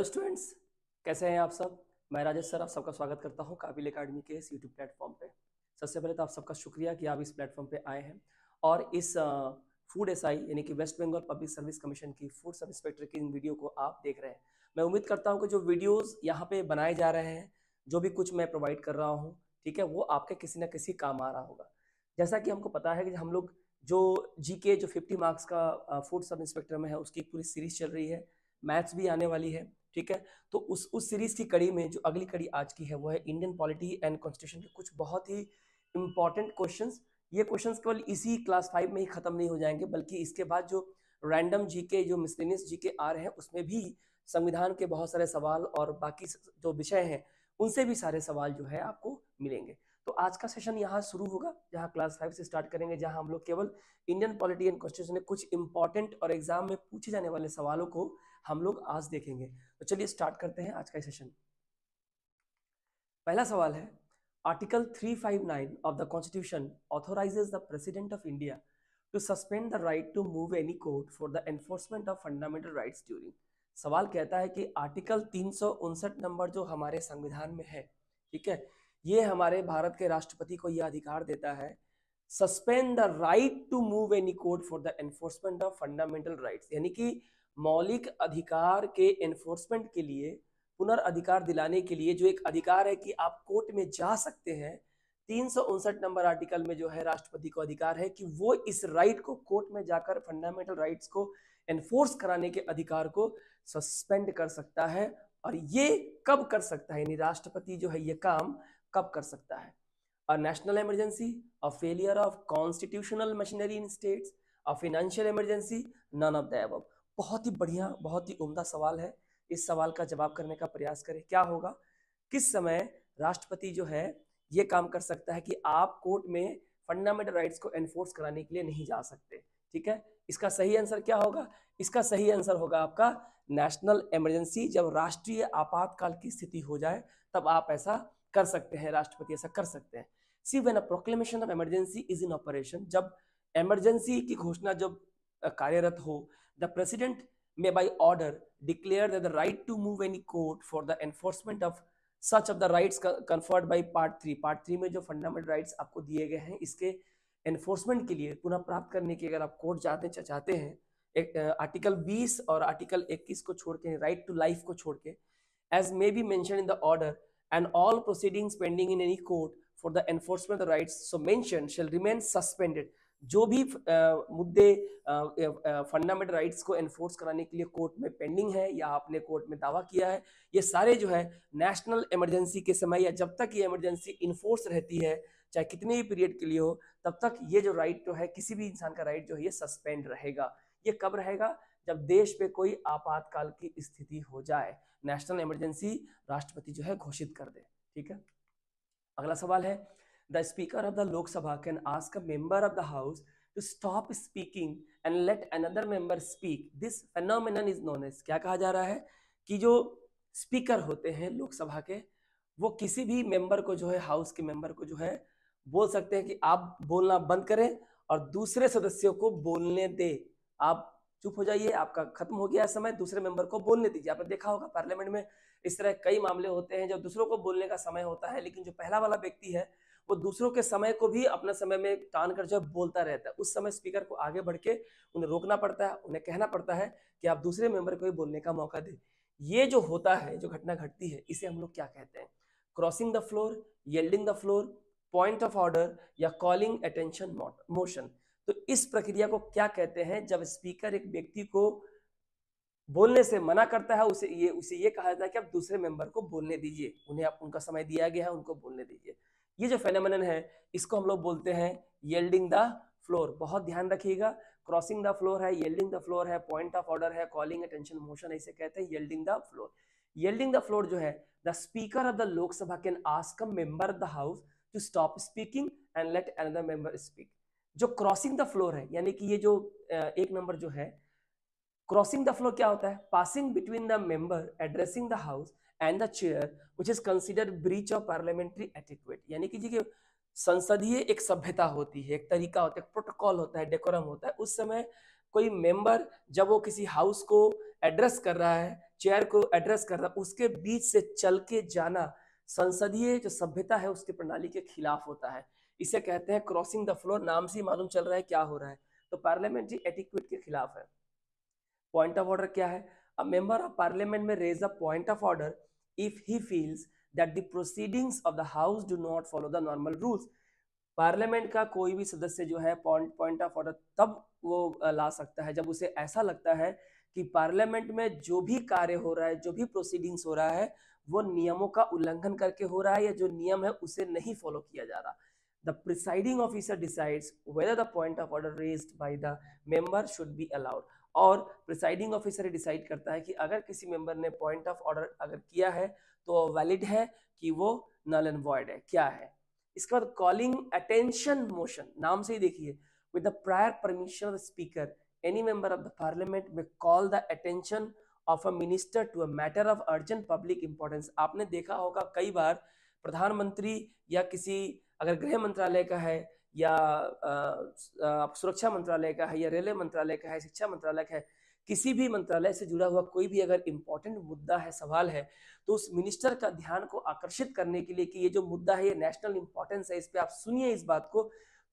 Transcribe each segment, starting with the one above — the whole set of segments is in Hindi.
हेलो स्टूडेंट्स कैसे हैं आप सब मैं राजेश सर आप सबका स्वागत करता हूं काबिल अकाडमी के इस यूट्यूब प्लेटफॉर्म पे सबसे पहले तो आप सबका शुक्रिया कि आप इस प्लेटफॉर्म पे आए हैं और इस फूड एसआई यानी कि west Bengal public service commission की फूड सब इंस्पेक्टर की इन वीडियो को आप देख रहे हैं मैं उम्मीद करता हूँ कि जो वीडियोज़ यहाँ पर बनाए जा रहे हैं जो भी कुछ मैं प्रोवाइड कर रहा हूँ ठीक है वो आपके किसी न किसी काम आ रहा होगा जैसा कि हमको पता है कि हम लोग जो जी जो फिफ्टी मार्क्स का फूड सब इंस्पेक्टर में है उसकी पूरी सीरीज चल रही है मैथ्स भी आने वाली है ठीक है तो उस उस सीरीज की कड़ी में जो अगली कड़ी आज की है वो है इंडियन पॉलिटी एंड कॉन्स्टिट्यूशन के कुछ बहुत ही इंपॉर्टेंट क्वेश्चंस ये क्वेश्चंस केवल इसी क्लास फाइव में ही खत्म नहीं हो जाएंगे बल्कि इसके बाद जो रैंडम जी के जो मिसलिनियस जी के आ रहे हैं उसमें भी संविधान के बहुत सारे सवाल और बाकी जो विषय हैं उनसे भी सारे सवाल जो है आपको मिलेंगे तो आज का सेशन यहाँ शुरू होगा जहाँ क्लास फाइव से स्टार्ट करेंगे जहाँ हम लोग केवल इंडियन पॉलिटी एंड कॉन्स्टिट्यूशन में कुछ इंपॉर्टेंट और एग्जाम में पूछे जाने वाले सवालों को हम लोग आज देखेंगे तो चलिए स्टार्ट करते हैं आज का सेशन पहला सवाल है article 359 of the constitution authorises the president of India to suspend the right to move any court for the enforcement of fundamental right during सवाल कहता है कि आर्टिकल तीन नंबर जो हमारे संविधान में है ठीक है ये हमारे भारत के राष्ट्रपति को यह अधिकार देता है suspend the right to move any court for the enforcement of fundamental rights यानी कि मौलिक अधिकार के एनफोर्समेंट के लिए पुनर्अधिकार दिलाने के लिए जो एक अधिकार है कि आप कोर्ट में जा सकते हैं तीन नंबर आर्टिकल में जो है राष्ट्रपति को अधिकार है कि वो इस राइट को कोर्ट में जाकर फंडामेंटल राइट्स को एनफोर्स कराने के अधिकार को सस्पेंड कर सकता है और ये कब कर सकता है यानी राष्ट्रपति जो है ये काम कब कर सकता है a national emergency a failure of constitutional machinery in states a financial emergency none of the above बहुत ही बढ़िया बहुत ही उम्दा सवाल है इस सवाल का जवाब करने का प्रयास करें क्या होगा किस समय राष्ट्रपति जो है ये काम कर सकता है कि आप कोर्ट में फंडामेंटल राइट्स को एनफोर्स कराने के लिए नहीं जा सकते ठीक है इसका सही आंसर क्या होगा इसका सही आंसर होगा आपका नेशनल इमरजेंसी जब राष्ट्रीय आपातकाल की स्थिति हो जाए तब आप ऐसा कर सकते हैं राष्ट्रपति ऐसा कर सकते हैं see when a proclamation of emergency is in operation जब इमरजेंसी की घोषणा जब कार्यरत हो The president may by order declare that the right to move any court for the enforcement of such of the rights conferred by part three part three में जो फंडामेंटल राइट्स आपको दिए गए हैं इसके एनफोर्समेंट के लिए पुनः प्राप्त करने के अगर आप कोर्ट जाते चाहते हैं एक आर्टिकल 20 और आर्टिकल 21 को छोड़ के राइट टू लाइफ को छोड़ के as may be mentioned in the order and all proceedings pending in any court for the enforcement rights so mentioned shall remain suspended जो भी मुद्दे फंडामेंटल राइट्स को एनफोर्स कराने के लिए कोर्ट में पेंडिंग है या आपने कोर्ट में दावा किया है ये सारे जो है नेशनल इमरजेंसी के समय या जब तक ये इमरजेंसी इन्फोर्स रहती है चाहे कितने भी पीरियड के लिए हो तब तक ये जो राइट जो तो है किसी भी इंसान का राइट जो है ये सस्पेंड रहेगा ये कब रहेगा जब देश पे कोई आपातकाल की स्थिति हो जाए नेशनल इमरजेंसी राष्ट्रपति जो है घोषित कर दे ठीक है अगला सवाल है the speaker of the Lok Sabha can can ask a member of the house to stop speaking and let another member speak. This phenomenon is known क्या कहा जा रहा है कि जो स्पीकर होते हैं लोकसभा के वो किसी भी मेंबर को जो है हाउस के मेंबर को जो है बोल सकते हैं कि आप बोलना बंद करें और दूसरे सदस्यों को बोलने दे आप चुप हो जाइए आपका खत्म हो गया समय दूसरे मेंबर को बोलने दीजिए आपने देखा होगा पार्लियामेंट में इस तरह कई मामले होते हैं जब दूसरों को बोलने का समय होता है लेकिन जो पहला वाला व्यक्ति है वो दूसरों के समय को भी अपना समय में तान कर जो बोलता रहता है उस समय स्पीकर को आगे बढ़ के उन्हें रोकना पड़ता है उन्हें कहना पड़ता है कि आप दूसरे मेंबर को भी बोलने का मौका दें ये जो होता है जो घटना घटती है इसे हम लोग क्या कहते हैं crossing the floor yielding the floor point of order या कॉलिंग अटेंशन मोशन तो इस प्रक्रिया को क्या कहते हैं जब स्पीकर एक व्यक्ति को बोलने से मना करता है उसे ये उसे ये कहा जाता है कि आप दूसरे मेंबर को बोलने दीजिए उन्हें आप उनका समय दिया गया है उनको बोलने दीजिए ये जो फेनोमेनन है इसको हम लोग बोलते हैं येल्डिंग द फ्लोर बहुत ध्यान रखिएगा क्रॉसिंग द फ्लोर है येल्डिंग द फ्लोर है पॉइंट ऑफ ऑर्डर है कॉलिंग अटेंशन मोशन ऐसे कहते हैं yielding the floor yielding the floor जो है the speaker of the Lok Sabha can ask a member of the house to stop speaking and let another member speak जो क्रॉसिंग द फ्लोर है यानी कि ये जो एक नंबर जो है क्रॉसिंग द फ्लोर क्या होता है passing between the member addressing the house and the chair which is consider breach of parliamentary etiquette यानी कि जी संसदीय एक सभ्यता होती है एक तरीका होता है एक प्रोटोकॉल होता है डेकोरम होता है उस समय कोई मेंबर जब वो किसी हाउस को एड्रेस कर रहा है चेयर को एड्रेस कर रहा है उसके बीच से चल के जाना संसदीय जो सभ्यता है उसकी प्रणाली के खिलाफ होता है इसे कहते हैं क्रॉसिंग द फ्लोर नाम से ही मालूम चल रहा है क्या हो रहा है तो पार्लियामेंट्री एटिक्यूट के खिलाफ है पॉइंट ऑफ ऑर्डर क्या है a member of parliament may raise a point of order if he feels that the proceedings of the house do not follow the normal rules parliament का कोई भी सदस्य जो है पॉइंट पॉइंट ऑफ ऑर्डर तब वो ला सकता है जब उसे ऐसा लगता है कि पार्लियामेंट में जो भी कार्य हो रहा है जो भी प्रोसीडिंग्स हो रहा है वो नियमों का उल्लंघन करके हो रहा है या जो नियम है उसे नहीं फॉलो किया जा रहा the presiding officer decides whether the point of order raised by the member should be allowed और प्रिसाइडिंग ऑफिसर ही डिसाइड करता है कि अगर किसी मेंबर ने पॉइंट ऑफ ऑर्डर अगर किया है तो वैलिड है कि वो नल एंड वॉइड है क्या है इसके बाद कॉलिंग अटेंशन मोशन नाम से ही देखिए with the prior permission of the speaker any member of the parliament may call the attention of a minister to a matter of urgent public importance आपने देखा होगा कई बार प्रधानमंत्री या किसी अगर गृह मंत्रालय का है या सुरक्षा मंत्रालय का है या रेलवे मंत्रालय का है शिक्षा मंत्रालय का है किसी भी मंत्रालय से जुड़ा हुआ कोई भी अगर इम्पोर्टेंट मुद्दा है सवाल है तो उस मिनिस्टर का ध्यान को आकर्षित करने के लिए कि ये जो मुद्दा है ये नेशनल इंपॉर्टेंस है इस पर आप सुनिए इस बात को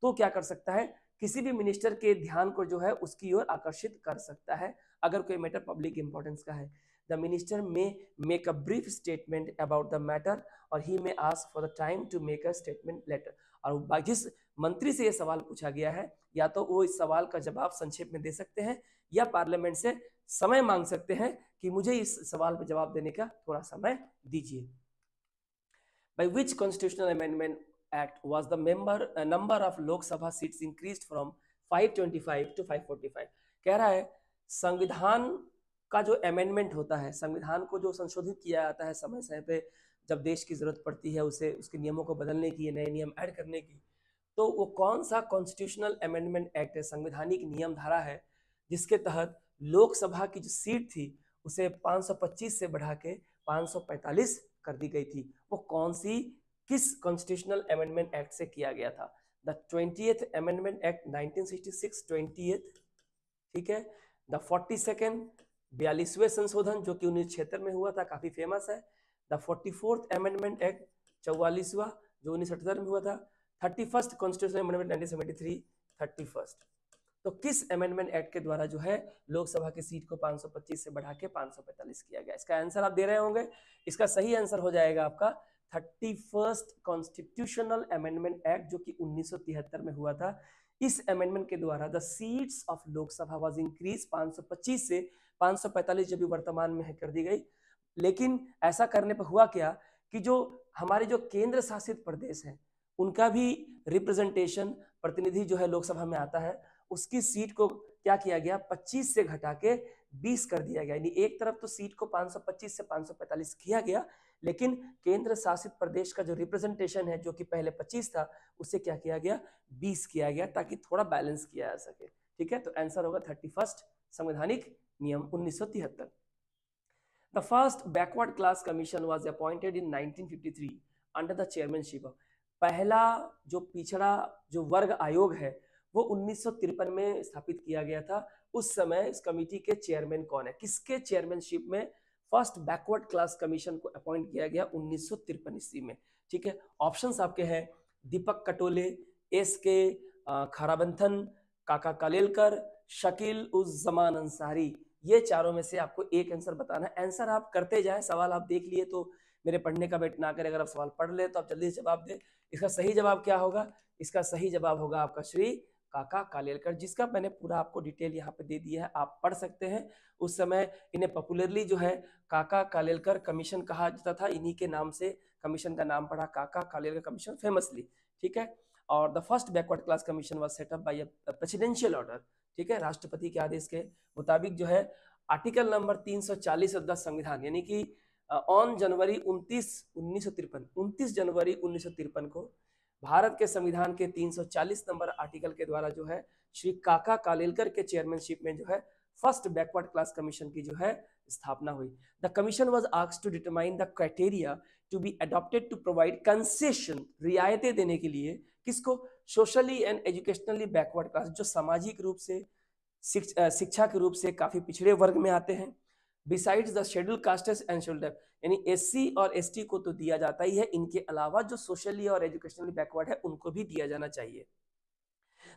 तो क्या कर सकता है किसी भी मिनिस्टर के ध्यान को जो है उसकी ओर आकर्षित कर सकता है अगर कोई मैटर पब्लिक इंपॉर्टेंस का है the minister may make a brief statement about the matter और he may ask for the time to make a statement later और जिस मंत्री से यह सवाल पूछा गया है या तो वो इस सवाल का जवाब संक्षेप में दे सकते हैं या पार्लियामेंट से समय मांग सकते हैं कि मुझे इस सवाल पर जवाब देने का थोड़ा समय दीजिए by which constitutional amendment act was the member uh, number of lok sabha seats 525 to 545 कह रहा है संविधान का जो अमेंडमेंट होता है संविधान को जो संशोधित किया जाता है समय समय पे जब देश की जरूरत पड़ती है उसे उसके नियमों को बदलने की नए नियम ऐड करने की तो वो कौन सा कॉन्स्टिट्यूशनल अमेंडमेंट एक्ट है संवैधानिक नियम धारा है जिसके तहत लोकसभा की जो सीट थी उसे 525 से बढ़ा के 545 कर दी गई थी वो कौन सी किस कॉन्स्टिट्यूशनल अमेंडमेंट एक्ट से किया गया था the twenty amendment act nineteen sixty ठीक है द फोर्टी सेकेंड बयालीसवें संशोधन जो कि उन्नीस क्षेत्र में हुआ था काफी फेमस है the forty fourth amendment act चौवालीसवा जो उन्नीस में हुआ था thirty first constitution amendment nineteen seventy three thirty first तो किस अमेंडमेंट एक्ट के द्वारा जो है लोकसभा की सीट को 525 से बढ़ा के 545 किया गया इसका आंसर आप दे रहे होंगे इसका सही आंसर हो जाएगा आपका thirty first constitutional amendment act जो कि 1973 में हुआ था इस अमेंडमेंट के द्वारा the seats of Lok Sabha was increase पच्चीस से पैंतालीस जब भी वर्तमान में है कर दी गई लेकिन ऐसा करने पर हुआ क्या कि जो हमारे जो केंद्र शासित प्रदेश हैं उनका भी रिप्रेजेंटेशन प्रतिनिधि जो है लोकसभा में आता है उसकी सीट को क्या किया गया 25 से घटा के 20 कर दिया गया यानी एक तरफ तो सीट को 525 से 545 किया गया लेकिन केंद्र शासित प्रदेश का जो रिप्रेजेंटेशन है जो कि पहले 25 था उसे क्या किया गया 20 किया गया ताकि थोड़ा बैलेंस किया जा सके ठीक है तो आंसर होगा थर्टी संवैधानिक नियम उन्नीस the first backward class commission was appointed in nineteen under the chairmanship of पहला जो पिछड़ा जो वर्ग आयोग है वो उन्नीस में स्थापित किया गया था उस समय इस कमिटी के चेयरमैन कौन है किसके चेयरमैनशिप में फर्स्ट बैकवर्ड क्लास कमीशन को अपॉइंट किया गया उन्नीस ईस्वी में ठीक है ऑप्शन आपके हैं दीपक कटोले एस के खराबंथन काका कलेलकर शकील उज जमान अंसारी ये चारों में से आपको एक आंसर बताना आंसर आप करते जाए सवाल आप देख लिए तो मेरे पढ़ने का वेट ना करें अगर आप सवाल पढ़ ले तो आप जल्दी जवाब दें इसका सही जवाब क्या होगा इसका सही जवाब होगा आपका श्री काका कालेलकर जिसका मैंने पूरा आपको डिटेल यहाँ पे दे दिया है आप पढ़ सकते हैं उस समय इन्हें पॉपुलरली जो है काका कालेलकर कमीशन कहा जाता था इन्हीं के नाम से कमीशन का नाम पढ़ा काका कालेलकर कमीशन फेमसली ठीक है और the first backward class commission was set up by presidential order ठीक है राष्ट्रपति के आदेश के मुताबिक जो है आर्टिकल नंबर तीन ऑफ द संविधान यानी कि ऑन जनवरी 29 उन्नीस सौ तिरपन उनतीस जनवरी उन्नीस सौ तिरपन को भारत के संविधान के 340 नंबर आर्टिकल के द्वारा जो है श्री काका कालेलकर के चेयरमैनशिप में जो है फर्स्ट बैकवर्ड क्लास कमीशन की जो है स्थापना हुई द कमीशन वॉज आक्स to determine the criteria to be adopted to provide concession रियायतें देने के लिए किसको socially and educationally backward class जो सामाजिक रूप से शिक्षा के रूप से काफी पिछड़े वर्ग में आते हैं besides the schedule castes and schedule यानी एससी और एसटी को तो दिया जाता ही है इनके अलावा जो सोशली और एजुकेशनली बैकवर्ड है उनको भी दिया जाना चाहिए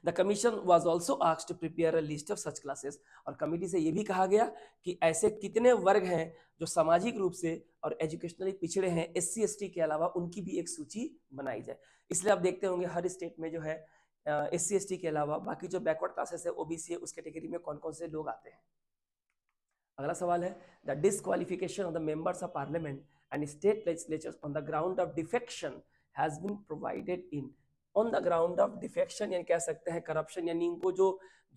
the commission was also ask to prepare a list of such classes और कमिटी से ये भी कहा गया कि ऐसे कितने वर्ग हैं जो सामाजिक रूप से और एजुकेशनली पिछड़े हैं एस सी के अलावा उनकी भी एक सूची बनाई जाए इसलिए आप देखते होंगे हर स्टेट में जो है एस सी के अलावा बाकी जो बैकवर्ड क्लासेस है ओबीसी उस कैटेगरी में कौन कौन से लोग आते हैं अगला सवाल है the disqualification of the members of parliament and state legislatures on the ground of defection has been provided in on the ground of defection यानी कह सकते हैं करप्शन यानी इनको जो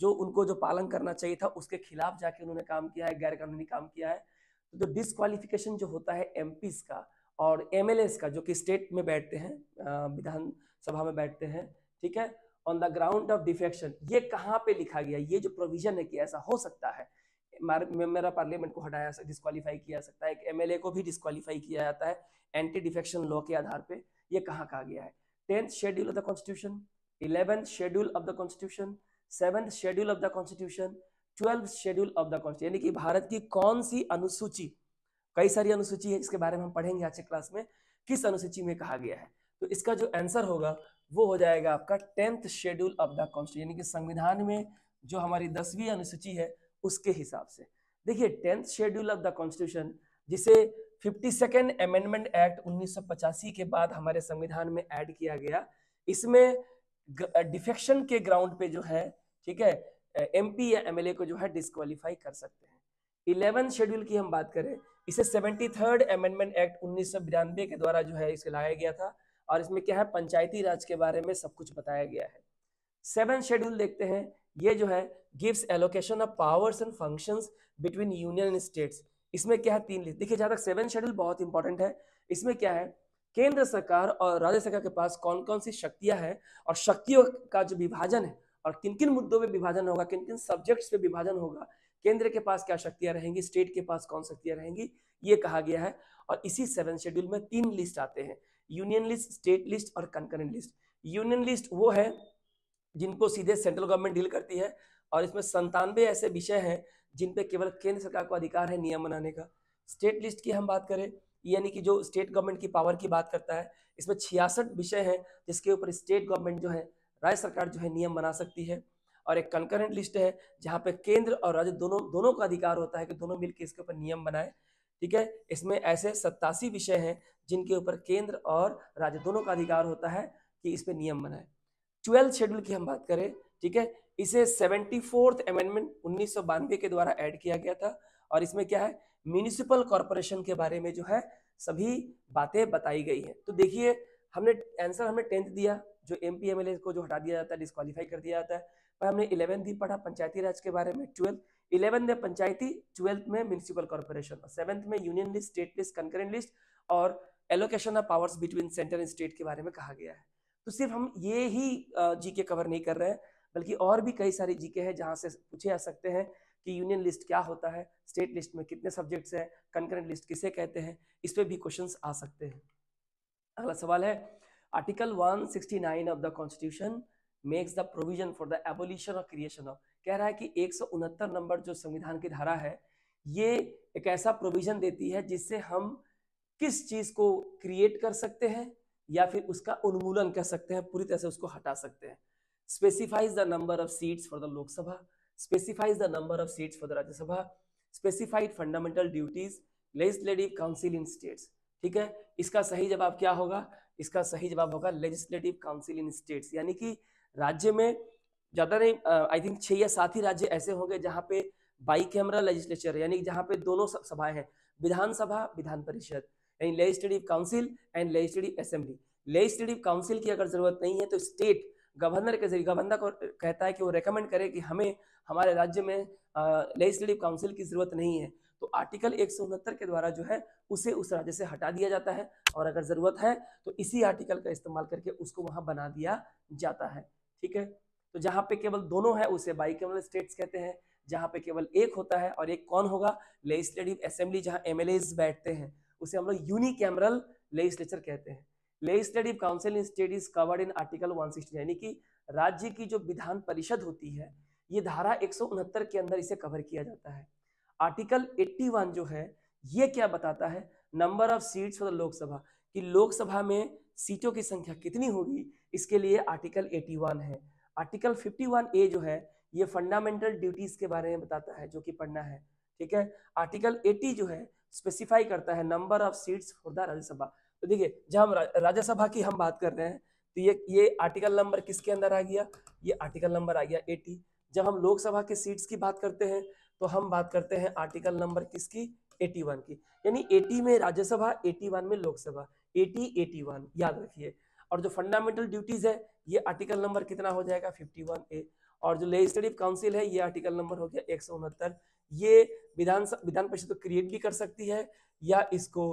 जो उनको जो पालन करना चाहिए था उसके खिलाफ जाके उन्होंने काम किया है गैर कानूनी काम किया है तो जो डिसक्वालिफिकेशन जो होता है एम का और एम का जो कि स्टेट में बैठते हैं विधान सभा में बैठते हैं ठीक है on the ground of defection ये कहाँ पे लिखा गया ये जो प्रोविजन है कि ऐसा हो सकता है मेरा पार्लियामेंट को हटाया डिस्कालीफाई किया जा सकता है एक एमएलए को भी डिस्कालीफाई किया जाता है एंटी डिफेक्शन लॉ के आधार पर यह कहाँ कहा गया है tenth schedule of the constitution eleventh schedule of the constitution seventh schedule of the constitution twelfth schedule of the constitution यानी कि भारत की कौन सी अनुसूची कई सारी अनुसूची है जिसके बारे में हम पढ़ेंगे आज के क्लास में किस अनुसूची में कहा गया है तो इसका जो आंसर होगा वो हो जाएगा आपका tenth schedule of the constitution यानी कि संविधान में जो हमारी दसवीं अनुसूची है उसके हिसाब से देखिए tenth schedule of the constitution जिसे फिफ्टी सेकेंड अमेंडमेंट एक्ट उन्नीस के बाद हमारे संविधान में ऐड किया गया इसमें डिफेक्शन के ग्राउंड पे जो है ठीक है एमपी या एमएलए को जो है डिस्कालीफाई कर सकते हैं इलेवन शेड्यूल की हम बात करें इसे सेवेंटी थर्ड अमेंडमेंट एक्ट उन्नीस के द्वारा जो है इसे लाया गया था और इसमें क्या है पंचायती राज के बारे में सब कुछ बताया गया है सेवन शेड्यूल देखते हैं ये जो है gives allocation of powers and functions between union and states इसमें क्या है तीन लिस्ट देखिए जहाँ तक सेवन शेड्यूल बहुत इंपॉर्टेंट है इसमें क्या है केंद्र सरकार और राज्य सरकार के पास कौन कौन सी शक्तियां हैं और शक्तियों का जो विभाजन है और किन किन मुद्दों पर विभाजन होगा किन किन सब्जेक्ट्स पे विभाजन होगा केंद्र के पास क्या शक्तियां रहेंगी स्टेट के पास कौन शक्तियां रहेंगी ये कहा गया है और इसी सेवन शेड्यूल में तीन लिस्ट आते हैं यूनियन लिस्ट स्टेट लिस्ट और कंकरेंट लिस्ट यूनियन लिस्ट वो है जिनको सीधे सेंट्रल गवर्नमेंट डील करती है और इसमें संतानवे ऐसे विषय हैं जिन पे केवल केंद्र सरकार को अधिकार है नियम बनाने का स्टेट लिस्ट की हम बात करें यानी कि जो स्टेट गवर्नमेंट की पावर की बात करता है इसमें छियासठ विषय हैं जिसके ऊपर स्टेट गवर्नमेंट जो है राज्य सरकार जो है नियम बना सकती है और एक कंकरेंट लिस्ट है जहाँ पे केंद्र और राज्य दोनों दोनों का अधिकार होता है कि दोनों मिलकर इसके ऊपर नियम बनाए ठीक है इसमें ऐसे सत्तासी विषय हैं जिनके ऊपर केंद्र और राज्य दोनों का अधिकार होता है कि इस पर नियम बनाए ट्वेल्थ शेड्यूल की हम बात करें ठीक है इसे सेवेंटी फोर्थ अमेंडमेंट उन्नीस के द्वारा ऐड किया गया था और इसमें क्या है म्यूनिसिपल कॉरपोरेशन के बारे में जो है सभी बातें बताई गई हैं तो देखिए हमने आंसर हमने टेंथ दिया जो M P M L A को जो हटा दिया जाता है डिस्कालीफाई कर दिया जाता है पर हमने इलेवेंथ ही पढ़ा पंचायती राज के बारे में ट्वेल्थ इलेवेंथ में पंचायती ट्वेल्थ में म्यूनिसिपल कॉरपोरेशन और सेवन्थ में union list state list concurrent list और allocation of powers between centre and state के बारे में कहा गया है तो सिर्फ हम ये ही जीके कवर नहीं कर रहे हैं बल्कि और भी कई सारे जीके हैं जहाँ से पूछे जा सकते हैं कि यूनियन लिस्ट क्या होता है स्टेट लिस्ट में कितने सब्जेक्ट्स हैं कंकरेंट लिस्ट किसे कहते हैं इस पर भी क्वेश्चन आ सकते हैं अगला सवाल है article 169 of the constitution makes the provision for the abolition और क्रिएशन ऑफ कह रहा है कि एक नंबर जो संविधान की धारा है ये एक ऐसा प्रोविजन देती है जिससे हम किस चीज को क्रिएट कर सकते हैं या फिर उसका उन्मूलन कर सकते हैं पूरी तरह से उसको हटा सकते हैं specifies the number of seats for the Lok Sabha specifies the number of seats for the Rajya Sabha specified fundamental duties legislative council in states ठीक है इसका सही जवाब क्या होगा इसका सही जवाब होगा लेजिस्लेटिव काउंसिल इन स्टेट्स यानी कि राज्य में ज्यादा नहीं आई थिंक छह या सात ही राज्य ऐसे होंगे जहाँ पे बाई कैमरा लेजिस्लेचर यानी जहाँ पे दोनों सभाएं हैं विधानसभा विधान परिषद यानी legislative council and legislative assembly legislative council की अगर जरूरत नहीं है तो स्टेट गवर्नर के जरिए गवर्नर को कहता है कि वो रेकमेंड करे कि हमें हमारे राज्य में लेजिस्लेटिव काउंसिल की जरूरत नहीं है तो आर्टिकल एक के द्वारा जो है उसे उस राज्य से हटा दिया जाता है और अगर ज़रूरत है तो इसी आर्टिकल का इस्तेमाल करके उसको वहां बना दिया जाता है ठीक है तो जहां पे केवल दोनों है उसे केवल स्टेट्स कहते हैं जहां पे केवल एक होता है और एक कौन होगा लेजिस्लेटिव असेंबली जहां एम बैठते हैं उसे हम लोग यूनी कैमरल लेजिस्लेचर कहते हैं legislative council in state is covered in article 160 यानी कि राज्य की जो विधान परिषद होती है ये धारा एक के अंदर इसे कवर किया जाता है आर्टिकल 81 जो है ये क्या बताता है number of seats for the Lok Sabha कि लोकसभा में सीटों की संख्या कितनी होगी इसके लिए आर्टिकल 81 है आर्टिकल 51 ए जो है ये फंडामेंटल ड्यूटीज के बारे में बताता है जो कि पढ़ना है ठीक है आर्टिकल 80 जो है स्पेसिफाई करता है number of seats for the Rajya Sabha तो देखिए जब हम राज्यसभा की हम बात कर रहे हैं तो ये ये आर्टिकल नंबर किसके अंदर आ गया ये आर्टिकल नंबर आ गया एटी जब हम लोकसभा के सीट्स की बात करते हैं तो हम बात करते हैं आर्टिकल नंबर किसकी 81 की यानी 80 में राज्यसभा 81 में लोकसभा 80 81 याद रखिए और जो फंडामेंटल ड्यूटीज है ये आर्टिकल नंबर कितना हो जाएगा 51 ए और जो लेजिस्लेटिव काउंसिल है ये आर्टिकल नंबर हो गया एक ये विधान विधान परिषद को क्रिएट भी कर सकती है या इसको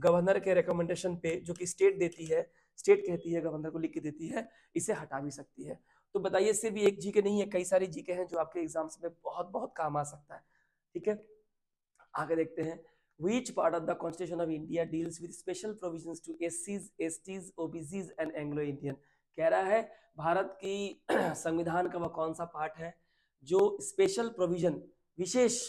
गवर्नर के रिकमेंडेशन पे जो कि स्टेट देती है स्टेट कहती है गवर्नर को लिख के देती है इसे हटा भी सकती है तो बताइए भी एक जीके नहीं है कई सारी जीके हैं जो आपके एग्जाम्स में बहुत बहुत काम आ सकता है ठीक है आगे देखते हैं of the constitution of India deals with special provision to S Cs S Ts OBCs and Anglo Indian कह रहा है भारत की संविधान का वह कौन सा पार्ट है जो स्पेशल प्रोविजन विशेष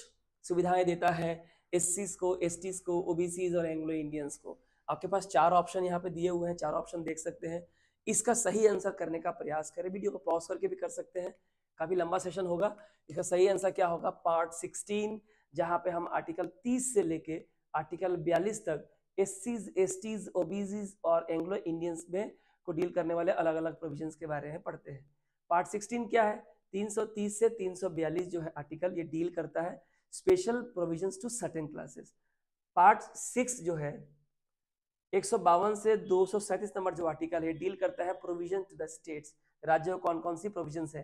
सुविधाएं देता है एस को एस को ओ और एंग्लो इंडियंस को आपके पास चार ऑप्शन यहाँ पे दिए हुए हैं चार ऑप्शन देख सकते हैं इसका सही आंसर करने का प्रयास करें वीडियो को पॉज करके भी कर सकते हैं काफी लंबा सेशन होगा इसका सही आंसर क्या होगा पार्ट 16 जहां पे हम आर्टिकल 30 से लेके आर्टिकल 42 तक S Cs S Ts OBCs और एंग्लो इंडियंस में को डील करने वाले अलग अलग प्रोविजंस के बारे में पढ़ते हैं पार्ट 16 क्या है 330 से 342 जो है आर्टिकल ये डील करता है special provisions to certain classes part six जो है एक से दो नंबर जो आर्टिकल है डील करता है प्रोविजन टू द स्टेट्स राज्यों कौन कौन सी प्रोविजन है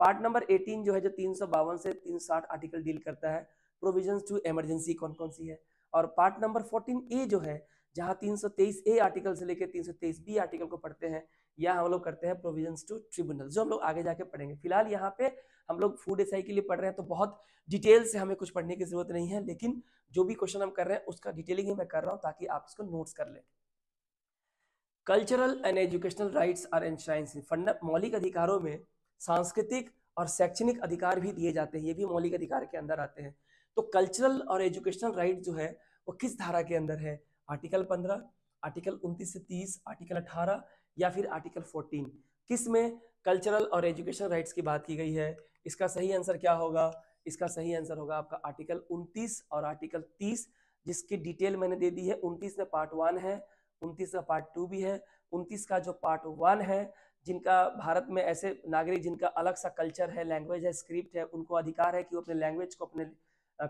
पार्ट नंबर 18 जो है जो तीन से तीन आर्टिकल डील करता है प्रोविजन टू इमरजेंसी कौन कौन सी है और पार्ट नंबर 14 ए जो है जहां 323 ए आर्टिकल से लेकर 323 बी आर्टिकल को पढ़ते हैं या हम लोग करते हैं प्रोविजन टू ट्रिब्यूनल जो हम लोग आगे जाके पढ़ेंगे फिलहाल यहाँ पे हम लोग फूड एसआई के लिए पढ़ रहे हैं तो बहुत डिटेल से हमें कुछ पढ़ने की जरूरत नहीं है लेकिन जो भी क्वेश्चन हम कर रहे हैं उसका डिटेलिंग मैं कर रहा हूँ ताकि आप इसको नोट्स कर लें cultural and educational rights are enshrines मौलिक अधिकारों में सांस्कृतिक और शैक्षणिक अधिकार भी दिए जाते हैं ये भी मौलिक अधिकार के अंदर आते हैं तो कल्चरल और एजुकेशनल राइट जो है वो किस धारा के अंदर है आर्टिकल पंद्रह आर्टिकल उनतीस से तीस आर्टिकल अठारह या फिर आर्टिकल 14 किस में कल्चरल और एजुकेशन राइट्स की बात की गई है इसका सही आंसर क्या होगा इसका सही आंसर होगा आपका आर्टिकल 29 और आर्टिकल 30 जिसकी डिटेल मैंने दे दी है 29 में पार्ट वन है 29 का पार्ट टू भी है 29 का जो पार्ट वन है जिनका भारत में ऐसे नागरिक जिनका अलग सा कल्चर है लैंग्वेज है स्क्रिप्ट है उनको अधिकार है कि वो अपने लैंग्वेज को अपने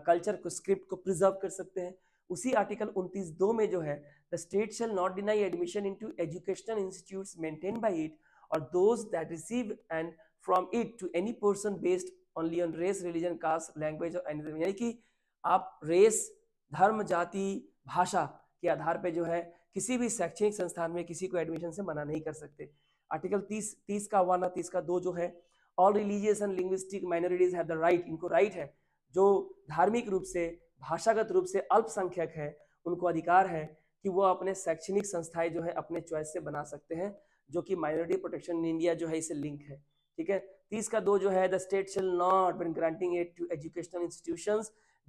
कल्चर को स्क्रिप्ट को प्रिजर्व कर सकते हैं उसी आर्टिकल उनतीस दो में जो है the state shall not deny admission into educational institute maintain by it or those that receive and from it to any person based only on race religion caste language or any यानी कि आप रेस धर्म जाति भाषा के आधार पर जो है किसी भी शैक्षणिक संस्थान में किसी को एडमिशन से मना नहीं कर सकते आर्टिकल तीस तीस का वन और तीस का दो जो है all religious and linguistic minorities have the right इनको राइट है जो धार्मिक रूप से भाषागत रूप से अल्पसंख्यक है उनको अधिकार है कि वो अपने शैक्षणिक संस्थाएं जो है अपने चॉइस से बना सकते हैं जो कि माइनॉरिटी प्रोटेक्शन इन इंडिया जो है इसे लिंक है ठीक है तीस का दो जो है the state shall not been granting aid to educational institution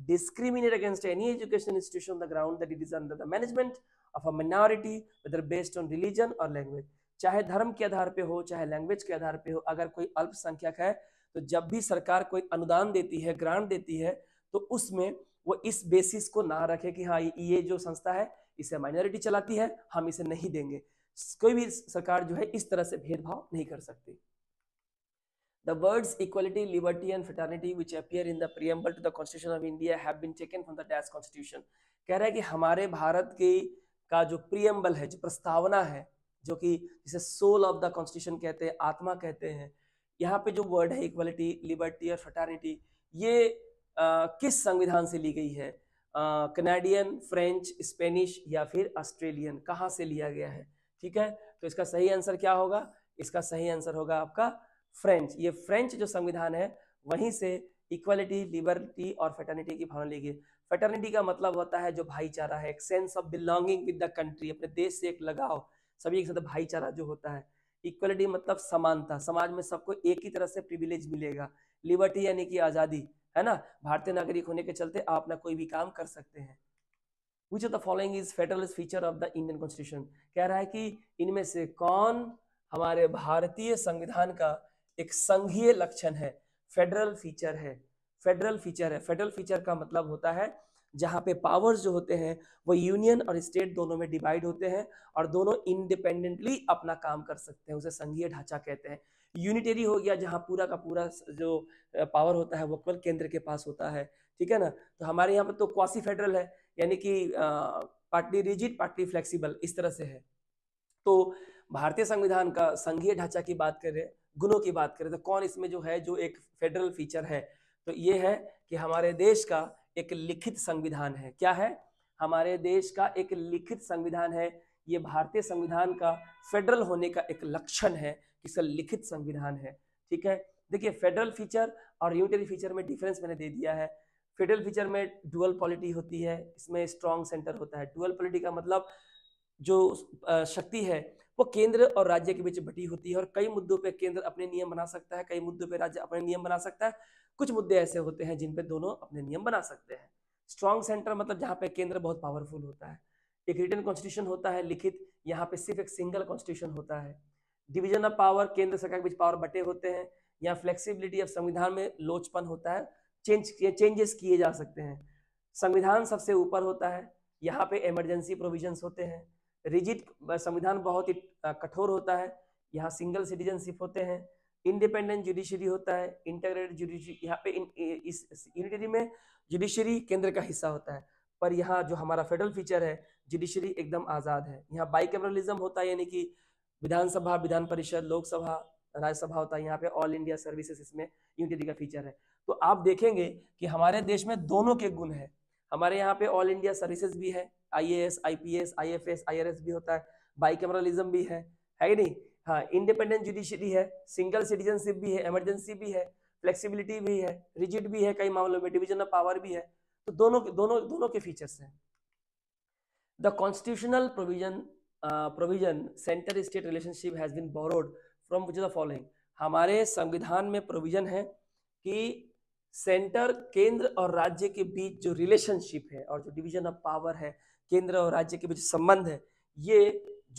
discriminate against any education institution the ground ground it is under the management of a minority whether based on religion or language चाहे धर्म के आधार पे हो चाहे लैंग्वेज के आधार पे हो अगर कोई अल्पसंख्यक है तो जब भी सरकार कोई अनुदान देती है ग्रांट देती है तो उसमें वो इस बेसिस को ना रखे कि हाँ ये जो संस्था है इसे माइनॉरिटी चलाती है हम इसे नहीं देंगे कोई भी सरकार जो है इस तरह से भेदभाव नहीं कर सकती The words equality, liberty and fraternity which appear in the preamble to the Constitution of India have been taken from the constitution. कह रहा है कि हमारे भारत के का जो प्रियम्बल है जो प्रस्तावना है जो कि जिसे सोल ऑफ द कॉन्स्टिट्यूशन कहते हैं आत्मा कहते हैं यहाँ पे जो वर्ड है इक्वलिटी लिबर्टी और फटर्निटी ये किस संविधान से ली गई है कनाडियन फ्रेंच स्पेनिश या फिर ऑस्ट्रेलियन कहाँ से लिया गया है ठीक है तो इसका सही आंसर क्या होगा इसका सही आंसर होगा आपका फ्रेंच ये फ्रेंच जो संविधान है वहीं से इक्वालिटी लिबर्टी और फेटर्निटी की भावना ली गई फेटर्निटी का मतलब होता है जो भाईचारा है एक sense of belonging with the country अपने देश से एक लगाव सभी के साथ भाईचारा जो होता है इक्वलिटी मतलब समानता समाज में सबको एक ही तरह से प्रिविलेज मिलेगा लिबर्टी यानी कि आज़ादी है ना भारतीय नागरिक होने के चलते आप ना कोई भी काम कर सकते हैं which of the following is federalist feature of the Indian constitution कह रहा है कि इनमें से कौन हमारे भारतीय संविधान का एक संघीय लक्षण है फेडरल फीचर है फेडरल फीचर है फेडरल फीचर का मतलब होता है जहाँ पे पावर्स जो होते हैं वो यूनियन और स्टेट दोनों में डिवाइड होते हैं और दोनों इंडिपेंडेंटली अपना काम कर सकते हैं उसे संघीय ढांचा कहते हैं यूनिटरी हो गया जहाँ पूरा का पूरा जो पावर होता है वो केवल केंद्र के पास होता है ठीक है ना तो हमारे यहाँ पर तो क्वासी फेडरल है यानी कि पार्टी रिजिड पार्टी फ्लेक्सिबल इस तरह से है तो भारतीय संविधान का संघीय ढांचा की बात करें गुणों की बात करें तो कौन इसमें जो है जो एक फेडरल फीचर है तो ये है कि हमारे देश का एक लिखित संविधान है क्या है हमारे देश का एक लिखित संविधान है ये भारतीय संविधान का फेडरल होने का एक लक्षण है कि इसका लिखित संविधान है ठीक है देखिए फेडरल फीचर और यूनिटरी फीचर में डिफरेंस मैंने दे दिया है फेडरल फीचर में डुअल पॉलिटी होती है इसमें स्ट्रॉन्ग सेंटर होता है डुअल पॉलिटी का मतलब जो शक्ति है वो केंद्र और राज्य के बीच बटी होती है और कई मुद्दों पे केंद्र अपने नियम बना सकता है कई मुद्दों पे राज्य अपने नियम बना सकता है कुछ मुद्दे ऐसे होते हैं जिन पे दोनों अपने नियम बना सकते हैं स्ट्रॉन्ग सेंटर मतलब जहाँ पे केंद्र बहुत पावरफुल होता है एक रिटर्न कॉन्स्टिट्यूशन होता है लिखित यहाँ पे सिर्फ एक सिंगल कॉन्स्टिट्यूशन होता है डिवीजन ऑफ पावर केंद्र सरकार के बीच पावर बटे होते हैं यहाँ फ्लेक्सिबिलिटी ऑफ संविधान में लोचपन होता है चेंज चेंजेस किए जा सकते हैं संविधान सबसे ऊपर होता है यहाँ पे इमरजेंसी प्रोविजंस होते हैं रिजिड संविधान बहुत ही कठोर होता है यहाँ सिंगल सिटीजनशिप होते हैं इंडिपेंडेंट जुडिशरी होता है इंटरग्रेटेड जुडिशरी यहाँ पे इन, इस यूनिटरी में जुडिशरी केंद्र का हिस्सा होता है पर यहाँ जो हमारा फेडरल फीचर है जुडिशरी एकदम आज़ाद है यहाँ बाइकैमरलिज्म होता है यानी कि विधानसभा विधान परिषद लोकसभा राज्यसभा होता है यहाँ पे ऑल इंडिया सर्विसेज इसमें यूनिटी का फीचर है तो आप देखेंगे कि हमारे देश में दोनों के गुण है हमारे यहाँ पे ऑल इंडिया सर्विसेज भी है I A S I P S I F S I R S भी होता है कैमरलिज्म भी है है नहीं हाँ इंडिपेंडेंट जुडिशरी है सिंगल सिटीजनशिप भी है इमरजेंसी भी है फ्लेक्सिबिलिटी भी है रिजिट भी है कई मामलों में डिविजन ऑफ पावर भी है तो दोनों दोनों दोनों के फीचर्स हैं the constitutional provision provision centre state relationship has been borrowed from which the following हमारे संविधान में प्रोविजन है कि सेंटर केंद्र और राज्य के बीच जो रिलेशनशिप है और जो डिवीजन ऑफ पावर है केंद्र और राज्य के बीच संबंध है ये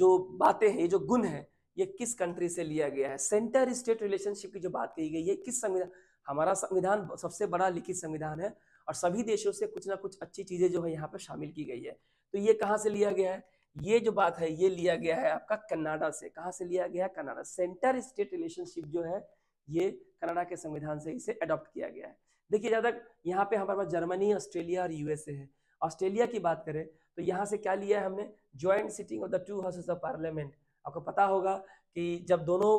जो बातें हैं ये जो गुण है ये किस कंट्री से लिया गया है सेंटर स्टेट रिलेशनशिप की जो बात कही गई है किस संविधान हमारा संविधान सबसे बड़ा लिखित संविधान है और सभी देशों से कुछ ना कुछ अच्छी चीज़ें जो है यहाँ पर शामिल की गई है तो ये कहाँ से लिया गया है ये जो बात है ये लिया गया है आपका कनाडा से कहा से लिया गया है कनाडा सेंटर स्टेट रिलेशनशिप जो है ये कनाडा के संविधान से इसे अडॉप्ट किया गया है देखिए ज़्यादा यहाँ पे हमारे पास जर्मनी ऑस्ट्रेलिया और यूएसए है ऑस्ट्रेलिया की बात करें तो यहाँ से क्या लिया है हमने joint sitting of the two houses of parliament आपको पता होगा कि जब दोनों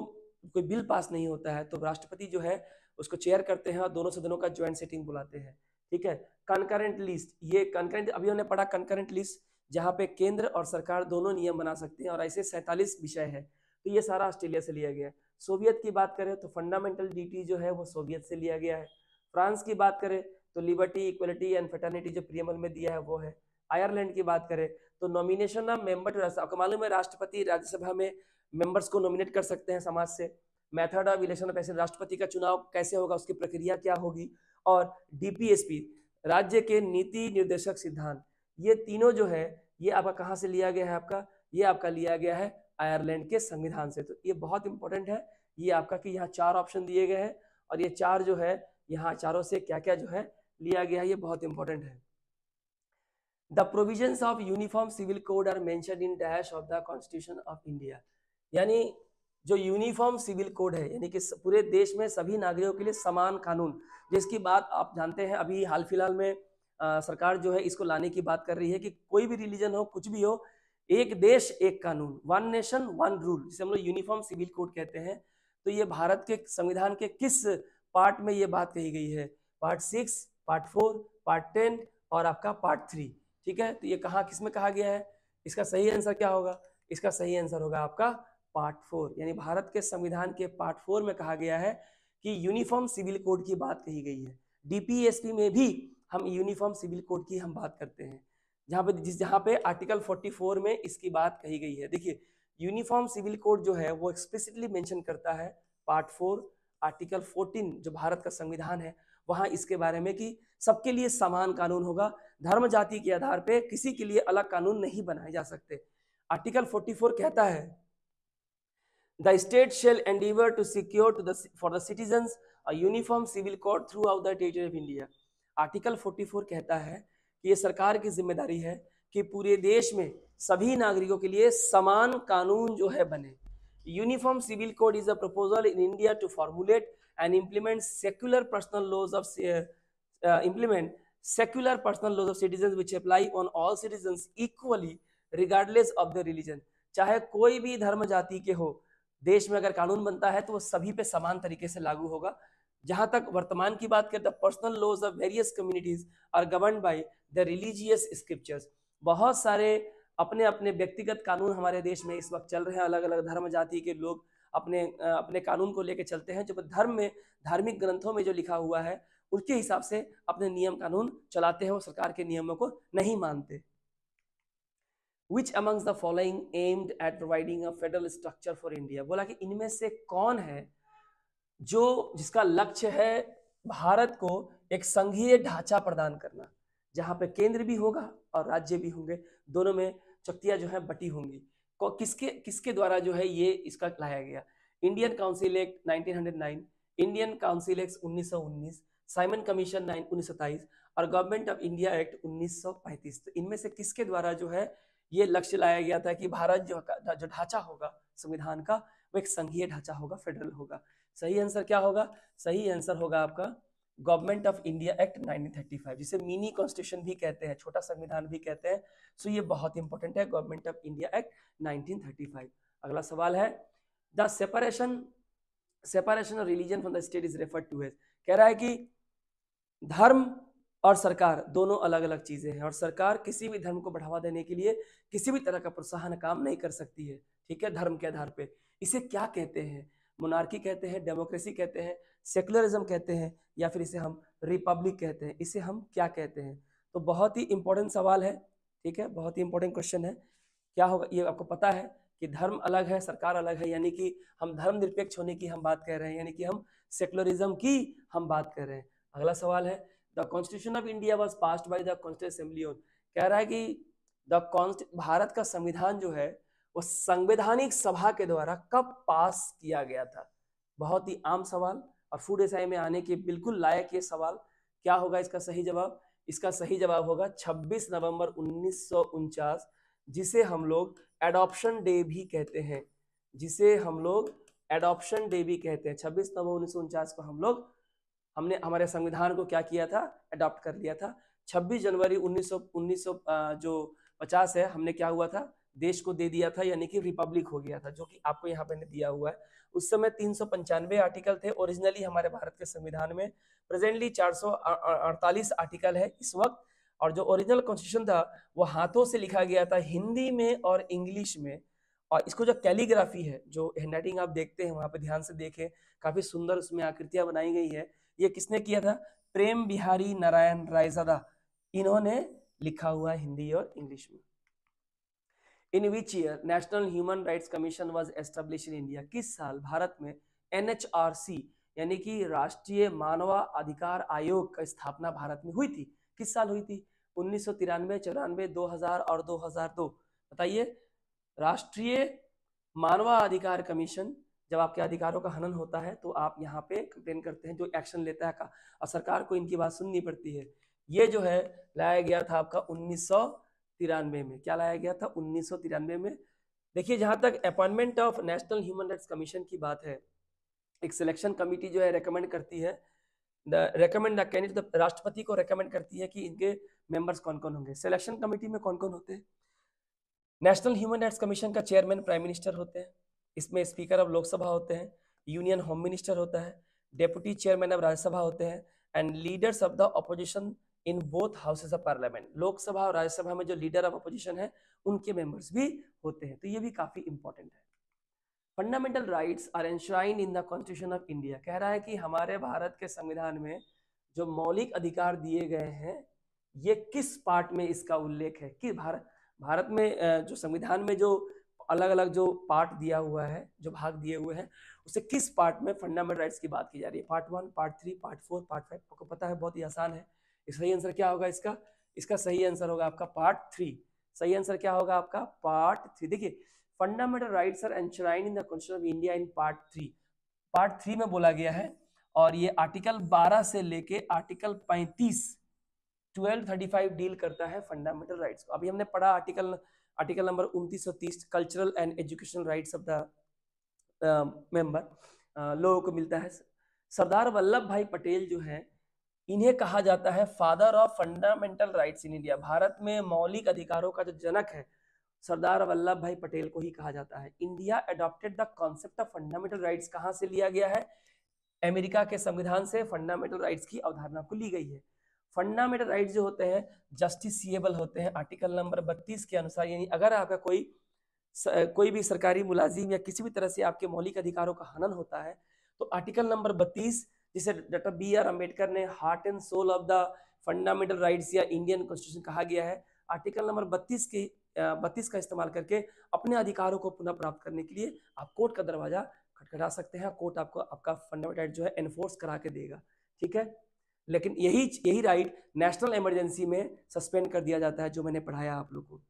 कोई बिल पास नहीं होता है तो राष्ट्रपति जो है उसको चेयर करते हैं और दोनों सदनों का ज्वाइंट सिटिंग बुलाते हैं ठीक है कंकरेंट लिस्ट ये कंकरेंट अभी हमने पढ़ा कंकरेंट लिस्ट जहाँ पे केंद्र और सरकार दोनों नियम बना सकते हैं और ऐसे सैंतालीस विषय है तो ये सारा ऑस्ट्रेलिया से लिया गया है सोवियत की बात करें तो फंडामेंटल ड्यूटी जो है वो सोवियत से लिया गया है फ्रांस की बात करें तो लिबर्टी इक्वलिटी एंड फेटर्निटी जो प्रियमल में दिया है वो है आयरलैंड की बात करें तो नॉमिनेशन ऑफ मेंबर राज्यसभा मालूम है राष्ट्रपति राज्यसभा में मेंबर्स को नॉमिनेट कर सकते हैं समाज से मेथड ऑफ इलेक्शन ऑफ राष्ट्रपति का चुनाव कैसे होगा उसकी प्रक्रिया क्या होगी और डीपीएसपी राज्य के नीति निर्देशक सिद्धांत ये तीनों जो है ये आपका कहाँ से लिया गया है आपका ये आपका लिया गया है आयरलैंड के संविधान से तो ये बहुत इंपॉर्टेंट है ये आपका कि यहाँ चार ऑप्शन दिए गए हैं और ये चार जो है यहाँ चारों से क्या क्या जो है लिया गया है ये बहुत इंपॉर्टेंट है the provision of uniform civil code are मैं dash of the constitution of India यानी जो यूनिफॉर्म सिविल कोड है यानी कि पूरे देश में सभी नागरिकों के लिए समान कानून जिसकी बात आप जानते हैं अभी हाल फिलहाल में आ, सरकार जो है इसको लाने की बात कर रही है कि कोई भी रिलीजन हो कुछ भी हो एक देश एक कानून वन नेशन वन रूल जिसे हम लोग यूनिफॉर्म सिविल कोड कहते हैं तो ये भारत के संविधान के किस पार्ट में ये बात कही गई है part six part four part ten और आपका पार्ट थ्री ठीक है तो ये कहाँ किस में कहा गया है इसका सही आंसर क्या होगा इसका सही आंसर होगा आपका पार्ट फोर यानी भारत के संविधान के पार्ट फोर में कहा गया है कि यूनिफॉर्म सिविल कोड की बात कही गई है डीपीएसपी में भी हम यूनिफॉर्म सिविल कोड की हम बात करते हैं जहाँ पे जिस जहाँ पे आर्टिकल 44 में इसकी बात कही गई है देखिए यूनिफॉर्म सिविल कोड जो है वो एक्सप्लिसिटली मेंशन करता है पार्ट फोर आर्टिकल 14 जो भारत का संविधान है वहाँ इसके बारे में कि सबके लिए समान कानून होगा धर्म जाति के आधार पर किसी के लिए अलग कानून नहीं बनाए जा सकते आर्टिकल फोर कहता है The state shall endeavor to secure to the, for the citizens a uniform civil code throughout the territory of India. Article 44 कहता है कि ये सरकार की जिम्मेदारी है कि पूरे देश में सभी नागरिकों के लिए समान कानून जो है बने uniform civil code is a proposal in India to formulate and implement secular personal laws of implement secular personal laws of citizen which apply on all citizen equally regardless of the religion चाहे कोई भी धर्म जाति के हो देश में अगर कानून बनता है तो वो सभी पे समान तरीके से लागू होगा जहां तक वर्तमान की बात करें the personal laws of various communities are govern by the religious scriptures बहुत सारे अपने अपने व्यक्तिगत कानून हमारे देश में इस वक्त चल रहे हैं अलग अलग धर्म जाति के लोग अपने अपने कानून को लेकर चलते हैं जो धर्म में धार्मिक ग्रंथों में जो लिखा हुआ है उसके हिसाब से अपने नियम कानून चलाते हैं और सरकार के नियमों को नहीं मानते which amongst the following aimed at providing a federal structure for India बोला कि इनमें से कौन है जो जिसका लक्ष्य है भारत को एक संघीय ढांचा प्रदान करना जहाँ पे केंद्र भी होगा और राज्य भी होंगे दोनों में चक्तियां जो है बटी होंगी किसके किसके द्वारा जो है ये इसका लाया गया Indian council act 1909 Indian council act 1919 Simon commission nine उन्नीस और गवर्नमेंट ऑफ इंडिया एक्ट 1935 तो इनमें से किसके द्वारा जो है ये लक्ष्य लाया गया था कि भारत जो जो ढांचा होगा संविधान का वो एक संघीय ढांचा होगा फेडरल होगा सही आंसर क्या होगा सही आंसर होगा आपका गवर्नमेंट ऑफ इंडिया एक्ट 1935 जिसे मिनी कॉन्स्टिट्यूशन भी कहते हैं छोटा संविधान भी कहते हैं सो ये बहुत इंपॉर्टेंट है गवर्नमेंट ऑफ इंडिया एक्ट 1935 अगला सवाल है the separation separation of religion from the state is refer to as कह रहा है कि धर्म और सरकार दोनों अलग अलग चीज़ें हैं और सरकार किसी भी धर्म को बढ़ावा देने के लिए किसी भी तरह का प्रोत्साहन काम नहीं कर सकती है ठीक है धर्म के आधार पे इसे क्या कहते हैं मोनार्की कहते हैं डेमोक्रेसी कहते हैं सेकुलरिज्म कहते हैं या फिर इसे हम रिपब्लिक कहते हैं इसे हम क्या कहते हैं तो बहुत ही इंपॉर्टेंट सवाल है ठीक है बहुत ही इंपॉर्टेंट क्वेश्चन है क्या होगा ये आपको पता है कि धर्म अलग है सरकार अलग है यानी कि हम धर्म निरपेक्ष होने की हम बात कर रहे हैं यानी कि हम सेकुलरिज्म की हम बात कर रहे हैं अगला सवाल है the constitution of India was passed by the constitute assembly on कह रहा है कि द भारत का संविधान जो है वो संवैधानिक सभा के द्वारा कब पास किया गया था बहुत ही आम सवाल और फूड एसआई में आने के बिल्कुल लायक ये सवाल क्या होगा इसका सही जवाब इसका सही जवाब होगा 26 नवंबर उन्नीस जिसे हम लोग एडॉप्शन डे भी कहते हैं जिसे हम लोग एडॉप्शन डे भी कहते हैं 26 नवंबर उन्नीस को हम लोग हमने हमारे संविधान को क्या किया था अडॉप्ट कर लिया था 26 जनवरी 1900 1900 जो 50 है हमने क्या हुआ था देश को दे दिया था यानी कि रिपब्लिक हो गया था जो कि आपको यहाँ पे दिया हुआ है उस समय तीन आर्टिकल थे ओरिजिनली हमारे भारत के संविधान में प्रेजेंटली अड़तालीस आर्टिकल है इस वक्त और जो ओरिजिनल कॉन्स्टिट्यूशन था वो हाथों से लिखा गया था हिंदी में और इंग्लिश में और इसको जो कैलीग्राफी है जो हैंडराइटिंग आप देखते हैं वहाँ पर ध्यान से देखें काफी सुंदर उसमें आकृतियां बनाई गई है ये किसने किया था प्रेम बिहारी नारायण रायजादा इन्होंने लिखा हुआ हिंदी और इंग्लिश में in which year national human rights commission was establish in India किस साल भारत में एन यानी कि राष्ट्रीय मानवा अधिकार आयोग का स्थापना भारत में हुई थी किस साल हुई थी उन्नीस सौ तिरानवे चौरानवे दो हजार और दो हजार दो बताइए राष्ट्रीय मानवाधिकार कमीशन जब आपके अधिकारों का हनन होता है तो आप यहाँ पे कंप्लेन करते हैं जो एक्शन लेता है का और सरकार को इनकी बात सुननी पड़ती है ये जो है लाया गया था आपका उन्नीस में क्या लाया गया था उन्नीस में देखिए जहां तक appointment of national human rights commission की बात है एक सिलेक्शन कमेटी जो है रेकमेंड करती है रेकमेंड कैंडिडेट राष्ट्रपति को रेकमेंड करती है कि इनके मेंबर्स कौन कौन होंगे सिलेक्शन कमेटी में कौन कौन होते हैं नेशनल ह्यूमन राइट्स कमीशन का चेयरमैन प्राइम मिनिस्टर होते हैं इसमें स्पीकर ऑफ लोकसभा होते हैं यूनियन होम मिनिस्टर होता है डेप्यूटी चेयरमैन ऑफ राज्यसभा होते हैं and leaders of the opposition in both houses of parliament Lok Sabha और राज्यसभा में जो लीडर ऑफ अपोजिशन है उनके मेंबर्स भी होते हैं तो ये भी काफी इंपॉर्टेंट है fundamental rights are enshrine in the constitution of India कह रहा है कि हमारे भारत के संविधान में जो मौलिक अधिकार दिए गए हैं ये किस पार्ट में इसका उल्लेख है कि भारत भारत में जो संविधान में जो अलग अलग जो पार्ट दिया हुआ है जो भाग दिए हुए हैं उसे किस पार्ट में फंडामेंटल राइट्स की बात की जा रही है part one part three part four part five आपको पता है बहुत ही आसान है सही आंसर क्या होगा इसका इसका सही आंसर होगा आपका पार्ट थ्री सही आंसर क्या होगा आपका पार्ट थ्री देखिए fundamental rights are enshrine in the of India in part three part three में बोला गया है और ये आर्टिकल 12 से लेके आर्टिकल 35 1235 डील करता है फंडामेंटल राइट्स अभी हमने पढ़ा आर्टिकल आर्टिकल नंबर उनतीस सौ तीस cultural and educational rights of the member लोगों को मिलता है सरदार वल्लभ भाई पटेल जो है इन्हें कहा जाता है father of fundamental rights in India भारत में मौलिक अधिकारों का जो जनक है सरदार वल्लभ भाई पटेल को ही कहा जाता है India adopted the concept of fundamental rights कहाँ से लिया गया है अमेरिका के संविधान से फंडामेंटल राइट्स की अवधारणा को ली गई है फंडामेंटल राइट जो होते हैं जस्टिसिएबल होते हैं आर्टिकल नंबर बत्तीस के अनुसार यानी अगर आपका कोई स, कोई भी सरकारी मुलाजिम या किसी भी तरह से आपके मौलिक अधिकारों का हनन होता है तो आर्टिकल नंबर बत्तीस जिसे डॉक्टर बी आर अम्बेडकर ने heart and soul of the fundamental rights या इंडियन कॉन्स्टिट्यूशन कहा गया है आर्टिकल नंबर बत्तीस की बत्तीस का इस्तेमाल करके अपने अधिकारों को पुनः प्राप्त करने के लिए आप कोर्ट का दरवाजा खटखटा सकते हैं कोर्ट आपको आपका फंडामेंटल राइट जो है एनफोर्स करा के देगा ठीक है लेकिन यही यही राइट नेशनल इमरजेंसी में सस्पेंड कर दिया जाता है जो मैंने पढ़ाया आप लोगों को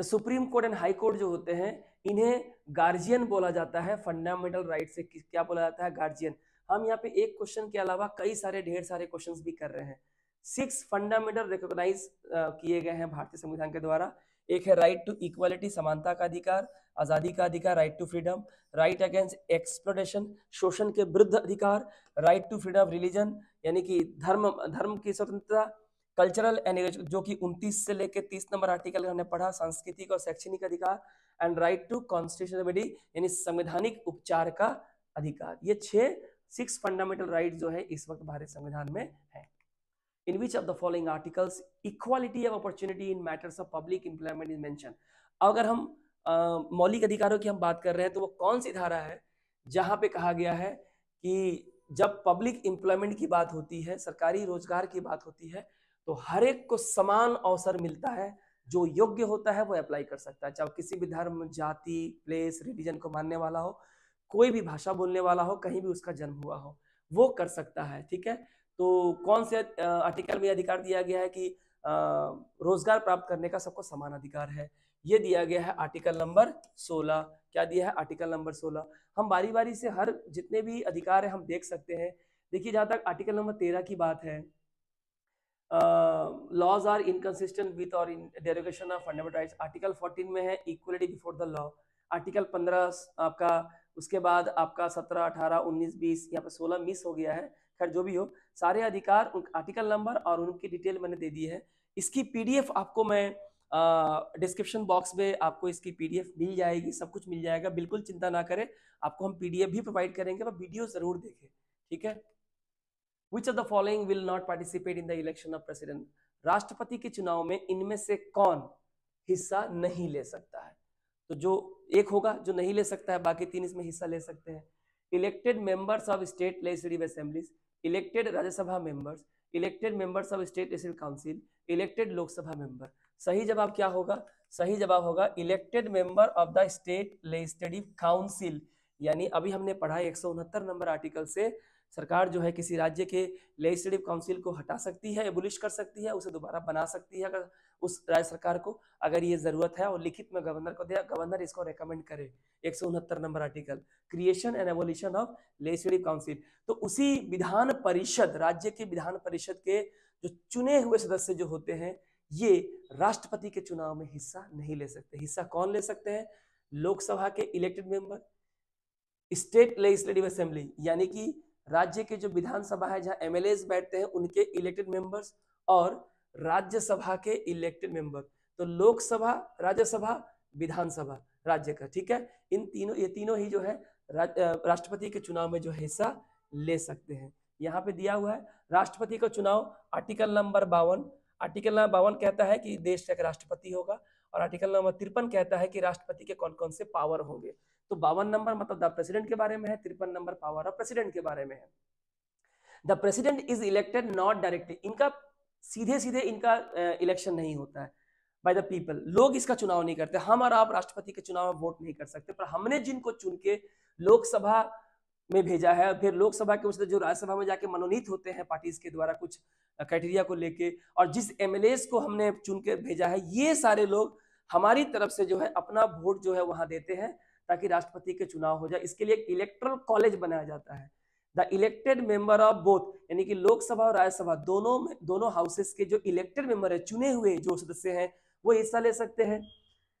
the supreme court and high court जो होते हैं इन्हें गार्जियन बोला जाता है फंडामेंटल राइट से क्या बोला जाता है गार्जियन हम यहाँ पे एक क्वेश्चन के अलावा कई सारे ढेर सारे क्वेश्चंस भी कर रहे हैं सिक्स फंडामेंटल रिकॉग्नाइज किए गए हैं भारतीय संविधान के द्वारा एक है राइट टू इक्वालिटी समानता का अधिकार आजादी का अधिकार right to freedom right against exploitation शोषण के विरुद्ध अधिकार right to freedom of religion यानी कि धर्म धर्म की स्वतंत्रता कल्चरल एंड जो कि 29 से लेकर 30 नंबर आर्टिकल हमने पढ़ा सांस्कृतिक और शैक्षणिक अधिकार and right to constitution remedy यानी संवैधानिक उपचार का अधिकार ये छह सिक्स फंडामेंटल राइट जो है इस वक्त भारत संविधान में है in which of the following articles equality of opportunity in matters of public employment is mentioned अगर हम मौलिक अधिकारों की हम बात कर रहे हैं तो वो कौन सी धारा है जहां पे कहा गया है कि जब पब्लिक एम्प्लॉयमेंट की बात होती है सरकारी रोजगार की बात होती है तो हर एक को समान अवसर मिलता है जो योग्य होता है वो अप्लाई कर सकता है चाहे किसी भी धर्म जाति प्लेस रिलीजन को मानने वाला हो कोई भी भाषा बोलने वाला हो कहीं भी उसका जन्म हुआ हो वो कर सकता है ठीक है तो कौन से आर्टिकल में अधिकार दिया गया है कि रोजगार प्राप्त करने का सबको समान अधिकार है ये दिया गया है आर्टिकल नंबर 16 क्या दिया है आर्टिकल नंबर 16 हम बारी बारी से हर जितने भी अधिकार है हम देख सकते हैं देखिए जहाँ तक आर्टिकल नंबर 13 की बात है laws are inconsistent with or in derogation of fundamental rights article 14 में है equality before the law article 15 आपका उसके बाद आपका 17 18 19 20 यहाँ पे 16 मिस हो गया है खैर जो भी हो सारे अधिकार आर्टिकल नंबर और उनकी डिटेल मैंने दे दी है इसकी पीडीएफ आपको मैं डिस्क्रिप्शन बॉक्स में आपको इसकी पीडीएफ मिल जाएगी सब कुछ मिल जाएगा बिल्कुल चिंता ना करें आपको हम पीडीएफ भी प्रोवाइड करेंगे पर वीडियो जरूर देखें ठीक है which of the following will not participate in the election of president राष्ट्रपति के चुनाव में इनमें से कौन हिस्सा नहीं ले सकता है तो जो एक होगा जो नहीं ले सकता है बाकी तीन इसमें हिस्सा ले सकते हैं elected members of state legislative assemblies elected Rajya Sabha members elected members of state district council elected Lok Sabha member सही जवाब क्या होगा सही जवाब होगा elected member of the state legislative council यानी अभी हमने पढ़ा एक नंबर आर्टिकल से सरकार जो है किसी राज्य के लेजिस्लेटिव काउंसिल को हटा सकती है एबुलिश कर सकती है उसे दोबारा बना सकती है अगर उस राज्य सरकार को अगर ये जरूरत है और लिखित में गवर्नर को दे गवर्नर इसको रेकमेंड करे एक number article creation and evolution of legislative council तो उसी विधान परिषद राज्य के विधान परिषद के जो चुने हुए सदस्य जो होते हैं ये राष्ट्रपति के चुनाव में हिस्सा नहीं ले सकते हिस्सा कौन ले सकते हैं लोकसभा के elected member state legislative assembly यानी कि राज्य के जो विधानसभा है जहां एमएलए बैठते हैं उनके इलेक्टेड मेंबर्स और राज्यसभा के इलेक्टेड मेंबर तो लोकसभा राज्यसभा विधानसभा राज्य का ठीक है इन तीनों ये तीनों ही जो है राष्ट्रपति के चुनाव में जो हिस्सा ले सकते हैं यहाँ पे दिया हुआ है राष्ट्रपति का चुनाव आर्टिकल नंबर बावन आर्टिकल नंबर बावन कहता है कि देश का राष्ट्रपति होगा और आर्टिकल नंबर तिरपन कहता है कि राष्ट्रपति के कौन कौन से पावर होंगे तो बावन नंबर मतलब द प्रेसिडेंट के बारे में है तिरपन नंबर पावर ऑफ प्रेसिडेंट के बारे में है the president is elected not directly इनका सीधे सीधे इनका इलेक्शन नहीं होता है बाय द पीपल लोग इसका चुनाव नहीं करते हम और आप राष्ट्रपति के चुनाव में वोट नहीं कर सकते पर हमने जिनको चुन के लोकसभा में भेजा है फिर लोकसभा के उसने जो राज्यसभा में जाके मनोनीत होते हैं पार्टीज के द्वारा कुछ क्राइटेरिया को लेके और जिस एम को हमने चुन के भेजा है ये सारे लोग हमारी तरफ से जो है अपना वोट जो है वहां देते हैं ताकि राष्ट्रपति के चुनाव हो जाए इसके लिए एक इलेक्ट्रल कॉलेज बनाया जाता है the elected member of both यानी कि लोकसभा और राज्यसभा दोनों में दोनों हाउसेस के जो इलेक्टेड मेंबर है चुने हुए जो सदस्य हैं वो हिस्सा ले सकते हैं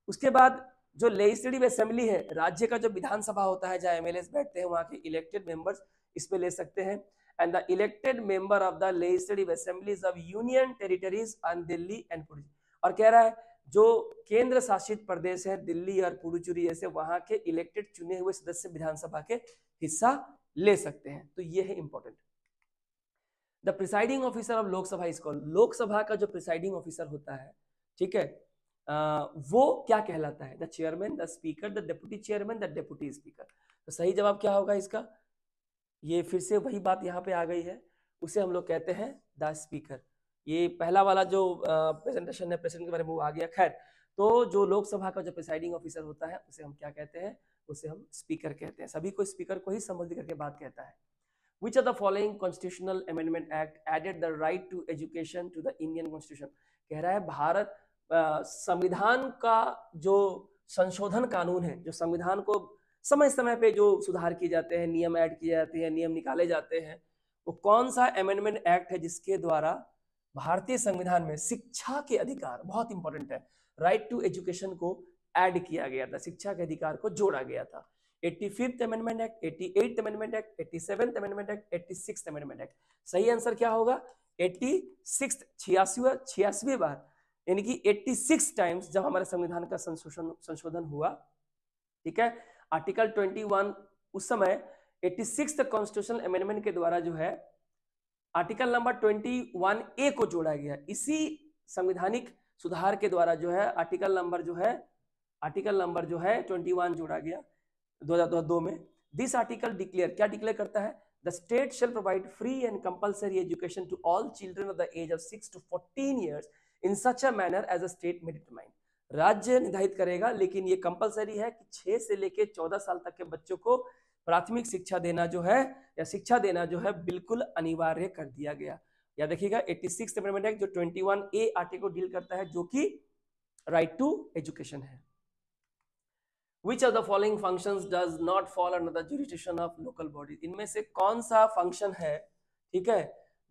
उसके बाद जो लेजिस्लेटिव असेंबली है राज्य का जो विधानसभा होता है जहाँ एम बैठते हैं वहाँ के इलेक्टेड मेंबर्स इसमें ले सकते हैं and the elected member of the legislative assemblies of union territories on Delhi and Puducherry और कह रहा है जो केंद्र शासित प्रदेश है दिल्ली और पुडुचेरी ऐसे वहां के इलेक्टेड चुने हुए सदस्य विधानसभा के हिस्सा ले सकते हैं तो यह है important the presiding officer of Lok Sabha इसको लोकसभा का जो प्रिसाइडिंग ऑफिसर होता है ठीक है आ, वो क्या कहलाता है the chairman the speaker the deputy chairman the deputy speaker तो सही जवाब क्या होगा इसका ये फिर से वही बात यहाँ पे आ गई है उसे हम लोग कहते हैं द स्पीकर ये पहला वाला जो प्रेजेंटेशन है प्रेसिडेंट के बारे में वो आ गया खैर तो जो लोकसभा का जो प्रिसाइडिंग ऑफिसर होता है उसे हम क्या कहते हैं उसे हम स्पीकर कहते हैं सभी को स्पीकर को ही संबोधित करके बात कहता है which are the following constitutional amendment act added the right to education to the Indian constitution कह रहा है भारत संविधान का जो संशोधन कानून है जो संविधान को समय समय पे जो सुधार किए जाते हैं नियम ऐड किए जाते हैं नियम निकाले जाते हैं वो कौन सा अमेंडमेंट एक्ट है जिसके द्वारा भारतीय संविधान में शिक्षा के अधिकार बहुत इंपॉर्टेंट है राइट टू एजुकेशन को ऐड किया गया था शिक्षा के अधिकार को जोड़ा गया था eighty fifth amendment act eighty eight amendment act eighty seventh amendment act eighty six amendment act सही आंसर क्या होगा एट्टी सिक्स छियासीवा छियासीवी बार यानी कि एट्टी सिक्स टाइम्स जब हमारे संविधान का संशोधन संशोधन हुआ ठीक है आर्टिकल ट्वेंटी वन उस समय एट्टी सिक्स कॉन्स्टिट्यूशनल अमेंडमेंट के द्वारा जो है article number twenty one A को जोड़ा गया इसी संविधानिक सुधार के द्वारा जो है आर्टिकल नंबर जो है आर्टिकल नंबर जो है 21 जोड़ा गया 2002 में दिस आर्टिकल डिक्लेयर क्या डिक्लेयर करता है the state shall provide free and compulsory education to all children of the age of six to fourteen years in such a manner as a state may determine राज्य निर्धारित करेगा लेकिन ये कंपलसरी है कि छह से लेकर चौदह साल तक के बच्चों को प्राथमिक शिक्षा देना जो है या शिक्षा देना जो है बिल्कुल अनिवार्य कर दिया गया या देखिएगा एट्टी सिक्स एक्ट जो twenty one A article deal करता है जो कि राइट टू एजुकेशन है which of the following function does not fall under the jurisdiction of local body इनमें से कौन सा फंक्शन है ठीक है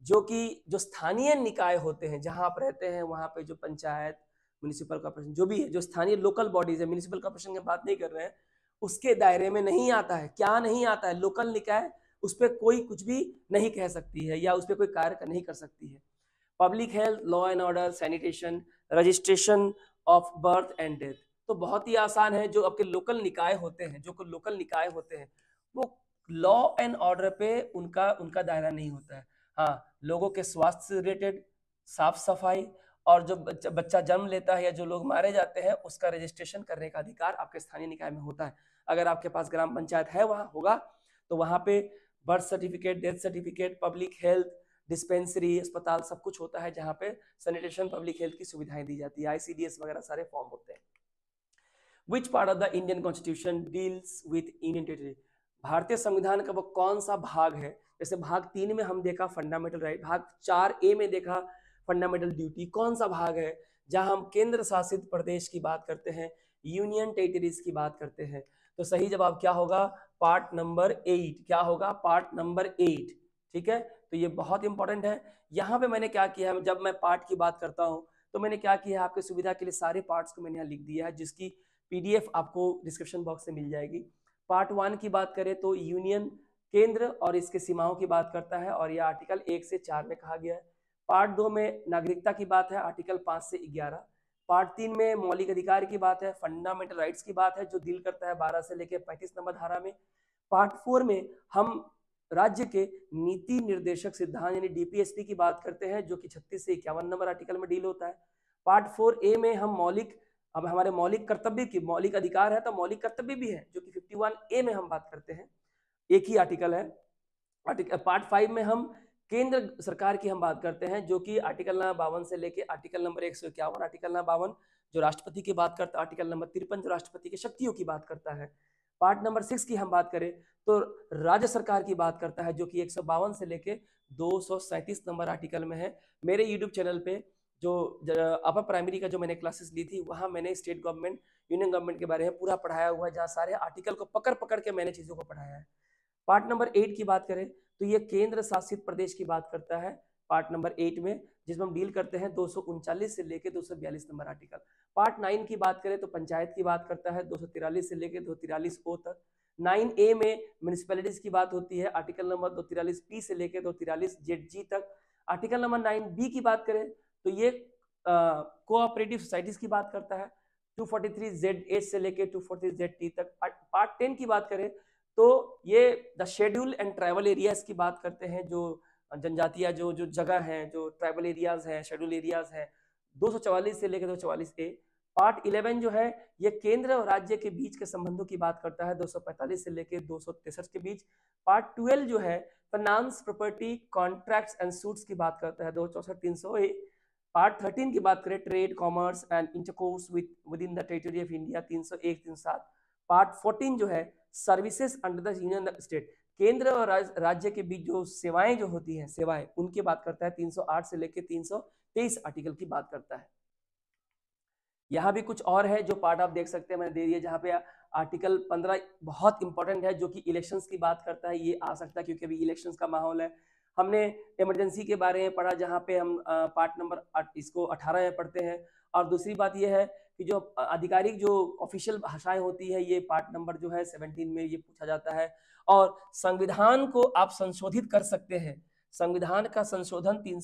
जो कि जो स्थानीय निकाय होते हैं जहां आप रहते हैं वहां पे जो पंचायत म्यूनिसिपल कॉर्पोरेशन जो भी है जो स्थानीय लोकल बॉडीज है म्यूनिसिपल कॉर्पोरेशन की बात नहीं कर रहे हैं उसके दायरे में नहीं आता है क्या नहीं आता है लोकल निकाय उस पर कोई कुछ भी नहीं कह सकती है या उस पर कोई कार्य नहीं कर सकती है public health law and order sanitation registration of birth and death तो बहुत ही आसान है जो आपके लोकल निकाय होते हैं जो लोकल निकाय होते हैं वो लॉ एंड ऑर्डर पे उनका उनका दायरा नहीं होता है हाँ लोगों के स्वास्थ्य से रिलेटेड साफ सफाई और जो बच्चा बच्चा जन्म लेता है या जो लोग मारे जाते हैं उसका रजिस्ट्रेशन करने का अधिकार आपके स्थानीय निकाय में होता है अगर आपके पास ग्राम पंचायत है वहाँ होगा तो वहाँ पे birth certificate death certificate public health dispensary अस्पताल सब कुछ होता है जहाँ पे सैनिटेशन पब्लिक हेल्थ की सुविधाएं दी जाती है आईसीडीएस वगैरह सारे फॉर्म होते हैं which part of the Indian constitution deals with Indian territory भारतीय संविधान का वो कौन सा भाग है जैसे भाग तीन में हम देखा फंडामेंटल राइट भाग चार ए में देखा फंडामेंटल ड्यूटी कौन सा भाग है जहां हम केंद्र शासित प्रदेश की बात करते हैं यूनियन टेरिटरीज की बात करते हैं तो सही जवाब क्या होगा पार्ट नंबर एट क्या होगा पार्ट नंबर एट ठीक है तो ये बहुत इंपॉर्टेंट है यहाँ पे मैंने क्या किया है जब मैं पार्ट की बात करता हूँ तो मैंने क्या किया है आपकी सुविधा के लिए सारे पार्ट्स को मैंने यहाँ लिख दिया है जिसकी पीडीएफ आपको डिस्क्रिप्शन बॉक्स में मिल जाएगी पार्ट वन की बात करें तो यूनियन केंद्र और इसके सीमाओं की बात करता है और यह आर्टिकल एक से चार में कहा गया है पार्ट दो में नागरिकता की बात है आर्टिकल पाँच से ग्यारह पार्ट तीन में मौलिक अधिकार की बात है फंडामेंटल राइट्स की बात है जो दिल करता है बारह से लेकर पैंतीस नंबर धारा में पार्ट फोर में हम राज्य के नीति निर्देशक सिद्धांत यानी डीपीएसपी की बात करते हैं जो कि छत्तीस से इक्यावन नंबर आर्टिकल में डील होता है पार्ट फोर ए में हम मौलिक अब हमारे मौलिक कर्तव्य की मौलिक अधिकार है तो मौलिक कर्तव्य भी है जो कि 51 ए में हम बात करते हैं एक ही आर्टिकल है आर्टिकल पार्ट फाइव में हम केंद्र सरकार की हम बात करते हैं जो कि आर्टिकल नंबर बावन से लेके आर्टिकल नंबर एक सौ इक्यावन आर्टिकल नंबर बावन जो राष्ट्रपति की बात करता है आर्टिकल नंबर तिरपन जो राष्ट्रपति की शक्तियों की बात करता है पार्ट नंबर सिक्स की हम बात करें तो राज्य सरकार की बात करता है जो कि एक से लेके दो नंबर आर्टिकल में है मेरे यूट्यूब चैनल पे जो अपर प्राइमरी का जो मैंने क्लासेस ली थी वहाँ मैंने स्टेट गवर्नमेंट यूनियन गवर्नमेंट के बारे में पूरा पढ़ाया हुआ है जहाँ सारे आर्टिकल को पकड़ पकड़ के मैंने चीज़ों को पढ़ाया है पार्ट नंबर एट की बात करें तो ये केंद्र शासित प्रदेश की बात करता है पार्ट नंबर एट में जिसमें हम डील करते हैं दो से लेकर दो नंबर आर्टिकल पार्ट नाइन की बात करें तो पंचायत की बात करता है दो से लेकर दो ओ तक नाइन ए में म्यूनिसपैलिटीज की बात होती है आर्टिकल नंबर दो तिरालीस पी से लेकर दो तिरालीस जेड जी तक आर्टिकल नंबर नाइन बी की बात करें तो ये कोऑपरेटिव सोसाइटीज की बात करता है 243 जेड एच से लेके 243 जेड टी तक पार्ट टेन की बात करें तो ये the schedule and tribal areas की बात करते हैं जो जनजातियाँ जो जो जगह हैं जो ट्राइबल एरियाज हैं शेड्यूल एरियाज हैं 244 से लेकर 244 ए पार्ट 11 जो है ये केंद्र और राज्य के बीच के संबंधों की बात करता है 245 से लेकर दो के बीच पार्ट 12 जो है finance property contracts and suits की बात करता है दो चौसठ तीन सौ ए पार्ट थर्टीन की बात करें trade commerce and intercourse with with in the territory of India तीन सौ एक तीन सात पार्ट फोर्टीन जो है services under the union state केंद्र और राज, राज्य के बीच जो सेवाएं जो होती हैं सेवाएं उनकी बात करता है तीन सौ आठ से लेकर तीन सौ तेईस आर्टिकल की बात करता है यहाँ भी कुछ और है जो पार्ट आप देख सकते हैं मैंने दे दिया जहाँ पे आर्टिकल पंद्रह बहुत इंपॉर्टेंट है जो कि इलेक्शंस की बात करता है ये आ सकता है क्योंकि अभी इलेक्शंस का माहौल है हमने इमरजेंसी के बारे में पढ़ा जहाँ पे हम पार्ट नंबर इसको अठारह में पढ़ते हैं और दूसरी बात यह है कि जो आधिकारिक जो ऑफिशियल भाषाएं होती है ये पार्ट नंबर जो है सेवनटीन में ये पूछा जाता है और संविधान को आप संशोधित कर सकते हैं संविधान का संशोधन तीन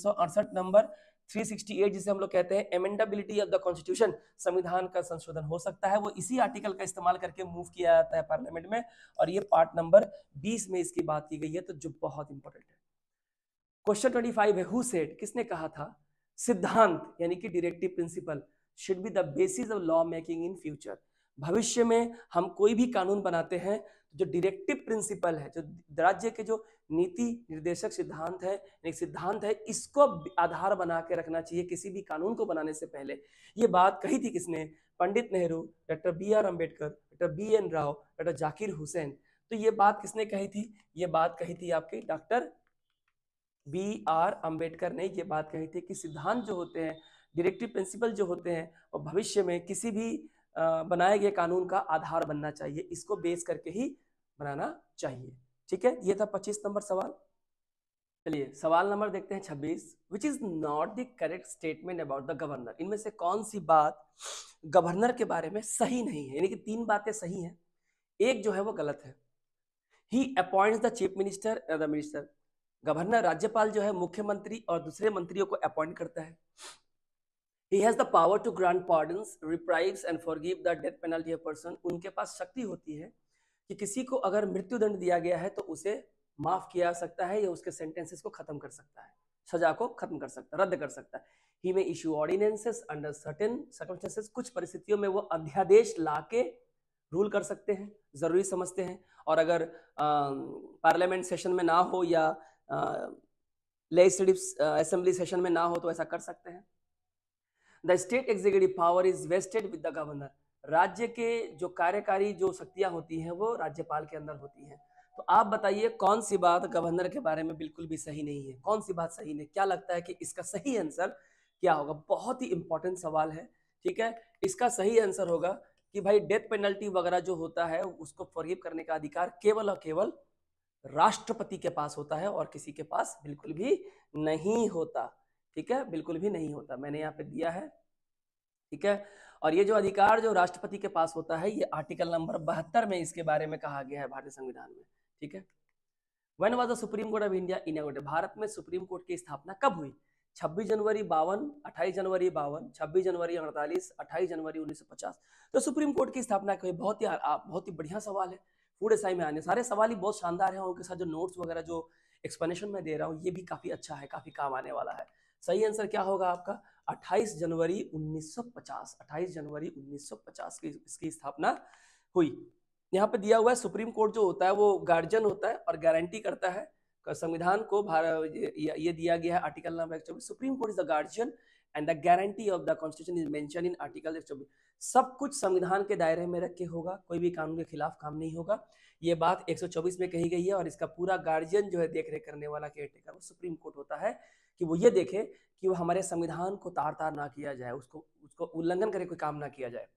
नंबर 368 जिसे हम लोग कहते हैं एमेंडेबिलिटी ऑफ द कॉन्स्टिट्यूशन संविधान का संशोधन हो सकता है वो इसी आर्टिकल का इस्तेमाल करके मूव किया जाता है पार्लियामेंट में और ये पार्ट नंबर 20 में इसकी बात की गई है तो जो बहुत इंपॉर्टेंट है क्वेश्चन ट्वेंटी फाइव है हु सेट किसने कहा था सिद्धांत यानी कि directive principle should be the basis of law making in future भविष्य में हम कोई भी कानून बनाते हैं जो डिरेक्टिव प्रिंसिपल है जो राज्य के जो नीति निर्देशक सिद्धांत है एक सिद्धांत है इसको आधार बना के रखना चाहिए किसी भी कानून को बनाने से पहले ये बात कही थी किसने Pandit Nehru doctor B R Ambedkar doctor B N Rao doctor Zakir Hussain तो ये बात किसने कही थी ये बात कही थी आपके डॉक्टर बी आर अंबेडकर ने ये बात कही थी कि सिद्धांत जो होते हैं डिरेक्टिव प्रिंसिपल जो होते हैं और भविष्य में किसी भी बनाए गए कानून का आधार बनना चाहिए इसको बेस करके ही बनाना चाहिए ठीक है ये था पच्चीस नंबर सवाल चलिए सवाल नंबर देखते हैं छब्बीस which is not the correct statement about the governor इनमें से कौन सी बात गवर्नर के बारे में सही नहीं है यानी कि तीन बातें सही हैं एक जो है वो गलत है he appoint the chief minister the minister governor राज्यपाल जो है मुख्यमंत्री और दूसरे मंत्रियों को अपॉइंट करता है he has the power to grant pardons reprieves and forgive the death penalty person उनके पास शक्ति होती है कि किसी को अगर मृत्युदंड दिया गया है तो उसे माफ किया सकता है या उसके सेंटेंसेस को खत्म कर सकता है सजा को खत्म कर सकता है रद्द कर सकता है he may issue ordinances under certain circumstances कुछ परिस्थितियों में वो अध्यादेश ला के रूल कर सकते हैं ज़रूरी समझते हैं और अगर पार्लियामेंट सेशन में ना हो या लेजिस्लेटिव असेंबली सेशन में ना हो तो ऐसा कर सकते हैं the state executive power is vested with the governor राज्य के जो कार्यकारी जो शक्तियां होती हैं वो राज्यपाल के अंदर होती हैं तो आप बताइए कौन सी बात गवर्नर के बारे में बिल्कुल भी सही नहीं है कौन सी बात सही नहीं क्या लगता है कि इसका सही आंसर क्या होगा बहुत ही इंपॉर्टेंट सवाल है ठीक है इसका सही आंसर होगा कि भाई डेथ पेनल्टी वगैरह जो होता है उसको फॉरगिव करने का अधिकार केवल और केवल राष्ट्रपति के पास होता है और किसी के पास बिल्कुल भी नहीं होता ठीक है बिल्कुल भी नहीं होता मैंने यहाँ पे दिया है ठीक है और ये जो अधिकार जो राष्ट्रपति के पास होता है ये आर्टिकल नंबर बहत्तर में इसके बारे में कहा गया है भारतीय संविधान में ठीक है when was the supreme court of India in भारत में सुप्रीम कोर्ट की स्थापना कब हुई 26 जनवरी बावन 28 जनवरी बावन 26 जनवरी अड़तालीस 28 जनवरी 1950 तो सुप्रीम कोर्ट की स्थापना बहुत ही बहुत ही बढ़िया सवाल है फूड एसआई में आने सारे सवाल ही बहुत शानदार हैं उनके साथ जो नोट्स वगैरह जो एक्सप्लेनेशन मैं दे रहा हूँ ये भी काफ़ी अच्छा है काफ़ी काम आने वाला है सही आंसर क्या होगा आपका 28 जनवरी 1950 28 जनवरी 1950 की इसकी स्थापना हुई यहाँ पे दिया हुआ है सुप्रीम कोर्ट जो होता है वो गार्जियन होता है और गारंटी करता है संविधान को भारत ये दिया गया है आर्टिकल नंबर एक supreme court is the guardian and the guarantee of the constitution is mention in article एक सब कुछ संविधान के दायरे में रख के होगा कोई भी कानून के खिलाफ काम नहीं होगा ये बात 124 में कही गई है और इसका पूरा गार्जियन जो है देख रेख करने वाला केयर टेकर वो सुप्रीम कोर्ट होता है कि वो ये देखे कि वो हमारे संविधान को तार तार ना किया जाए उसको उसको उल्लंघन करे कोई काम ना किया जाए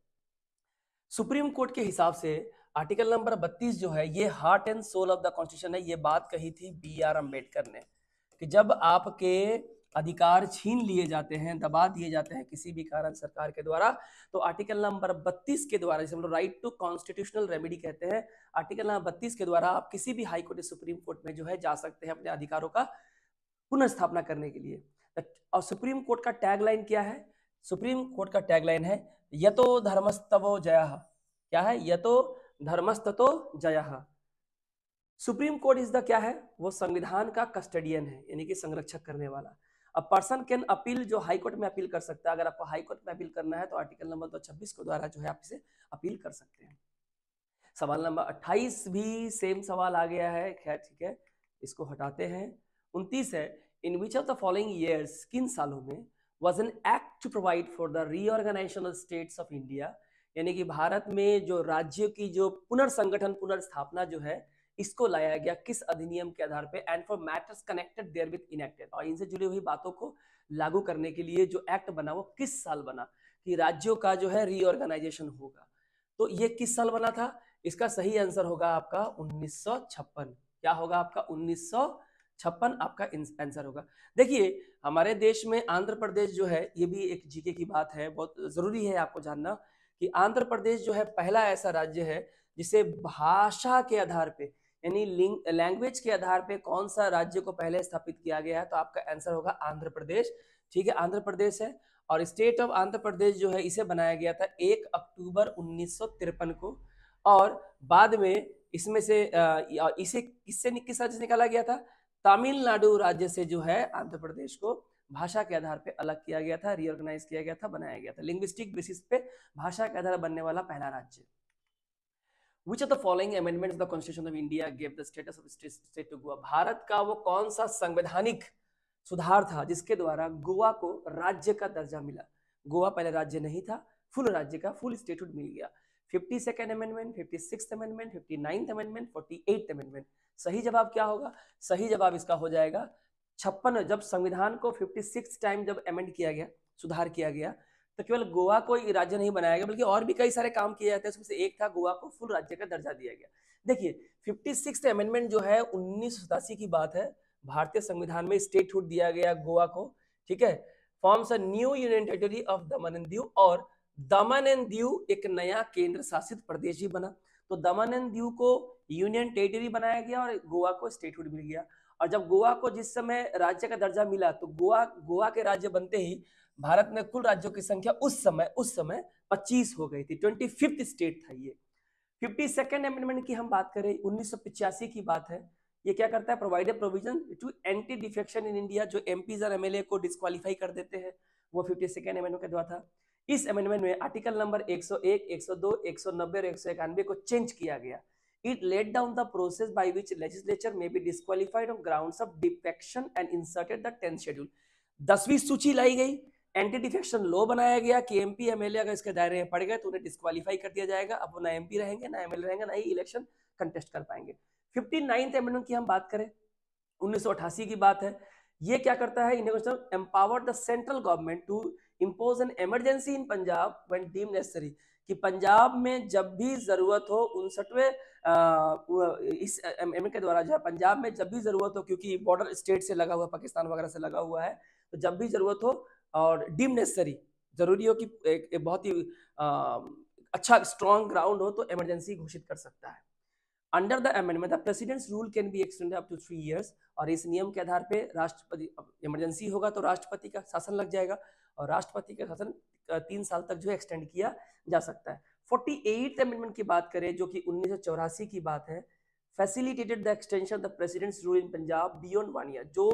सुप्रीम कोर्ट के हिसाब से आर्टिकल नंबर 32 जो है ये heart and soul of the constitution है ये बात कही थी बी आर अम्बेडकर ने कि जब आपके अधिकार छीन लिए जाते हैं दबा दिए जाते हैं किसी भी कारण सरकार के द्वारा तो आर्टिकल नंबर 32 के द्वारा जिसे हम लोग राइट टू कॉन्स्टिट्यूशनल रेमेडी कहते हैं आर्टिकल नंबर 32 के द्वारा आप किसी भी हाई कोर्ट या सुप्रीम कोर्ट में जो है जा सकते हैं अपने अधिकारों का पुनर्स्थापना करने के लिए और सुप्रीम कोर्ट का टैगलाइन क्या है सुप्रीम कोर्ट का टैगलाइन है यथो धर्मस्तवो जया क्या है यतो धर्मस्ततो जया सुप्रीम कोर्ट इज द क्या है वो संविधान का कस्टडियन है यानी कि संरक्षक करने वाला अ पर्सन कैन अपील जो हाई कोर्ट में अपील कर सकता है अगर आपको हाई कोर्ट में अपील करना है तो आर्टिकल नंबर दो छब्बीस के द्वारा जो है आप इसे अपील कर सकते हैं सवाल नंबर अट्ठाईस भी सेम सवाल आ गया है खैर ठीक है इसको हटाते हैं उनतीस है in which of the following years किन सालों में was an act to provide for the reorganisational states of India यानी कि भारत में जो राज्यों की जो पुनर्संगठन पुनर्स्थापना जो है इसको लाया गया किस अधिनियम के आधार पे and for matters connected therewith enacted और इनसे जुड़ी हुई बातों को लागू करने के लिए जो एक्ट बना वो किस साल बना कि राज्यों का जो है रीऑर्गेनाइजेशन होगा तो ये किस साल बना था इसका सही आंसर होगा आपका उन्नीस क्या होगा आपका उन्नीस छप्पन आपका आंसर होगा देखिए हमारे देश में आंध्र प्रदेश जो है ये भी एक जीके की बात है बहुत जरूरी है आपको जानना कि आंध्र प्रदेश जो है पहला ऐसा राज्य है जिसे भाषा के आधार पे यानी लैंग्वेज के आधार पे कौन सा राज्य को पहले स्थापित किया गया है तो आपका आंसर होगा आंध्र प्रदेश ठीक है आंध्र प्रदेश है और स्टेट ऑफ आंध्र प्रदेश जो है इसे बनाया गया था एक अक्टूबर उन्नीस को और बाद में इसमें से इसे किससे किस राज्य से निकाला गया था तमिलनाडु राज्य से जो है आंध्र प्रदेश को भाषा के आधार पे अलग किया गया था रिओर्गेनाइज किया गया था बनाया गया था लिंग्विस्टिक बेसिस पे भाषा के आधार बनने वाला पहला राज्य which of the following amendments the constitution of india gave the status of state, state to goa bharat ka wo kaun sa संवैधानिक सुधार था जिसके द्वारा गोवा को राज्य का दर्जा मिला गोवा पहले राज्य नहीं था फुल राज्य का फुल स्टेटहुड मिल गया fifty second amendment fifty six amendment fifty ninth amendment forty eight amendment सही जवाब क्या होगा सही जवाब इसका हो जाएगा छप्पन जब संविधान को 56 टाइम जब अमेंड किया गया सुधार किया गया तो केवल गोवा को राज्य नहीं बनाया गया बल्कि और भी कई सारे काम किए जाते हैं उसमें से एक था गोवा को फुल राज्य का दर्जा दिया गया देखिए फिफ्टी सिक्स अमेंडमेंट जो है उन्नीस की बात है भारतीय संविधान में स्टेटहुड दिया गया गोवा को ठीक है forms a new union territory of Daman and Diu और दमन एंड दीव एक नया केंद्र शासित प्रदेश ही बना तो दमन एंड दीव को यूनियन टेरिटरी बनाया गया और गोवा को स्टेटहुड मिल गया और जब गोवा को जिस समय राज्य का दर्जा मिला तो गोवा गोवा के राज्य बनते ही भारत में कुल राज्यों की संख्या उस समय उस समय 25 हो गई थी ट्वेंटी फिफ्थ स्टेट था ये फिफ्टी सेकेंड अमेंडमेंट की हम बात करें उन्नीस की बात है ये क्या करता है provided provision to anti defection in India जो एम और एमएलए को डिस्कालीफाई कर देते हैं वो फिफ्टी सेकेंड अमेंडमेंट के द्वारा था इस अमेंडमेंट में आर्टिकल नंबर 101, 102, 190 और एक को चेंज किया गया it laid down the process by which legislature may be disqualified on ground of defection and inserted the tenth schedule दसवीं सूची लाई गई एंटी डिफेक्शन लॉ बनाया गया कि एमपी एमएलए अगर इसके दायरे में पड़ गए तो उन्हें डिस्कालीफाई कर दिया जाएगा अब वो ना एमपी रहेंगे ना एमएलए रहेंगे ना ही इलेक्शन कंटेस्ट कर पाएंगे फिफ्टी नाइन्थ अमेंडमेंट की हम बात करें उन्नीस की बात है ये क्या करता है Indian empower the central government to impose an emergency in Punjab when deem necessary कि पंजाब में जब भी जरूरत हो उनसठवें इस एम के द्वारा जो है पंजाब में जब भी जरूरत हो क्योंकि बॉर्डर स्टेट से लगा हुआ पाकिस्तान वगैरह से लगा हुआ है तो जब भी जरूरत हो और डीम नेसेसरी जरूरी हो कि एक, एक बहुत ही अच्छा स्ट्रॉन्ग ग्राउंड हो तो इमरजेंसी घोषित कर सकता है under the amendment the president's rule can be extended up to three years और इस नियम के आधार पे राष्ट्रपति इमरजेंसी होगा तो राष्ट्रपति का शासन लग जाएगा और राष्ट्रपति का शासन तीन साल तक जो है एक्सटेंड किया जा सकता है फोर्टी एट अमेंडमेंट की बात करें जो कि उन्नीस की बात है facilitated the extension of the president's rule in Punjab beyond one year जो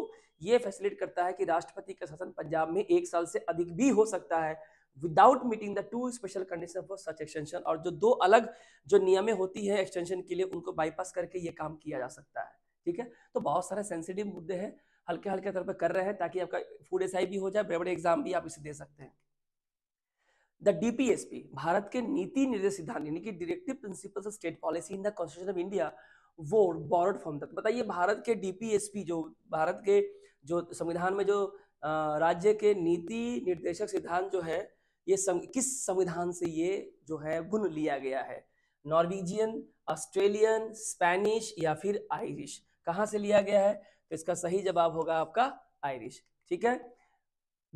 ये फैसिलिट करता है कि राष्ट्रपति का शासन पंजाब में एक साल से अधिक भी हो सकता है without meeting the two special condition for such extension और जो दो अलग जो नियमें होती हैं एक्सटेंशन के लिए उनको बाईपास करके ये काम किया जा सकता है ठीक है तो बहुत सारे सेंसिटिव मुद्दे हैं हल्के हल्के तौर पर कर रहे हैं ताकि आपका फूड एस भी हो जाए बड़े बड़े एग्जाम भी आप इसे दे सकते हैं द डीपीएसपी भारत के नीति निर्देश सिद्धांत यानी कि directive principles of state policy in the constitution of India वो बॉरड फ्रॉम तक बताइए भारत के डीपीएसपी जो भारत के जो संविधान में जो राज्य के नीति निर्देशक सिद्धांत जो है ये सम, किस संविधान से ये जो है गुण लिया गया है नॉर्वेजियन ऑस्ट्रेलियन स्पेनिश या फिर आयरिश कहाँ से लिया गया है तो इसका सही जवाब होगा आपका आयरिश ठीक है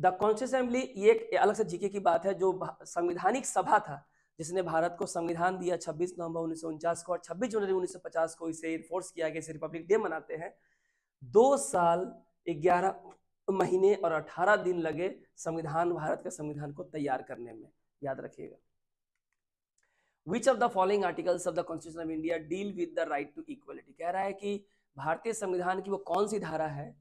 द कॉन्स्टिट्यूशन असेंबली ये एक अलग से जीके की बात है जो संविधानिक सभा था जिसने भारत को संविधान दिया 26 नवंबर उन्नीस को और 26 जनवरी 1950 को इसे इन्फोर्स किया गया इसे रिपब्लिक डे मनाते हैं दो साल ग्यारह महीने और अठारह दिन लगे संविधान भारत के संविधान को तैयार करने में याद रखिएगा which of the following articles of the constitution of India deal with the right to equality कह रहा है कि भारतीय संविधान की वो कौन सी धारा है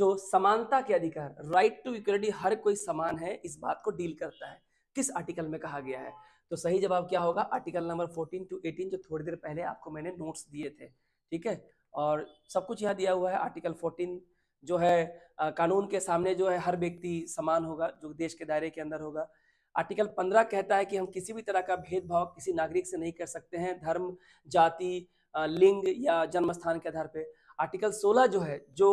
जो समानता के अधिकार राइट टू इक्वलिटी हर कोई समान है इस बात को डील करता है किस आर्टिकल में कहा गया है तो सही जवाब क्या होगा आर्टिकल नंबर 14 टू 18 जो थोड़ी देर पहले आपको मैंने नोट्स दिए थे ठीक है और सब कुछ यहाँ दिया हुआ है आर्टिकल 14 जो है आ, कानून के सामने जो है हर व्यक्ति समान होगा जो देश के दायरे के अंदर होगा आर्टिकल 15 कहता है कि हम किसी भी तरह का भेदभाव किसी नागरिक से नहीं कर सकते हैं धर्म जाति लिंग या जन्म स्थान के आधार पर आर्टिकल 16 जो है जो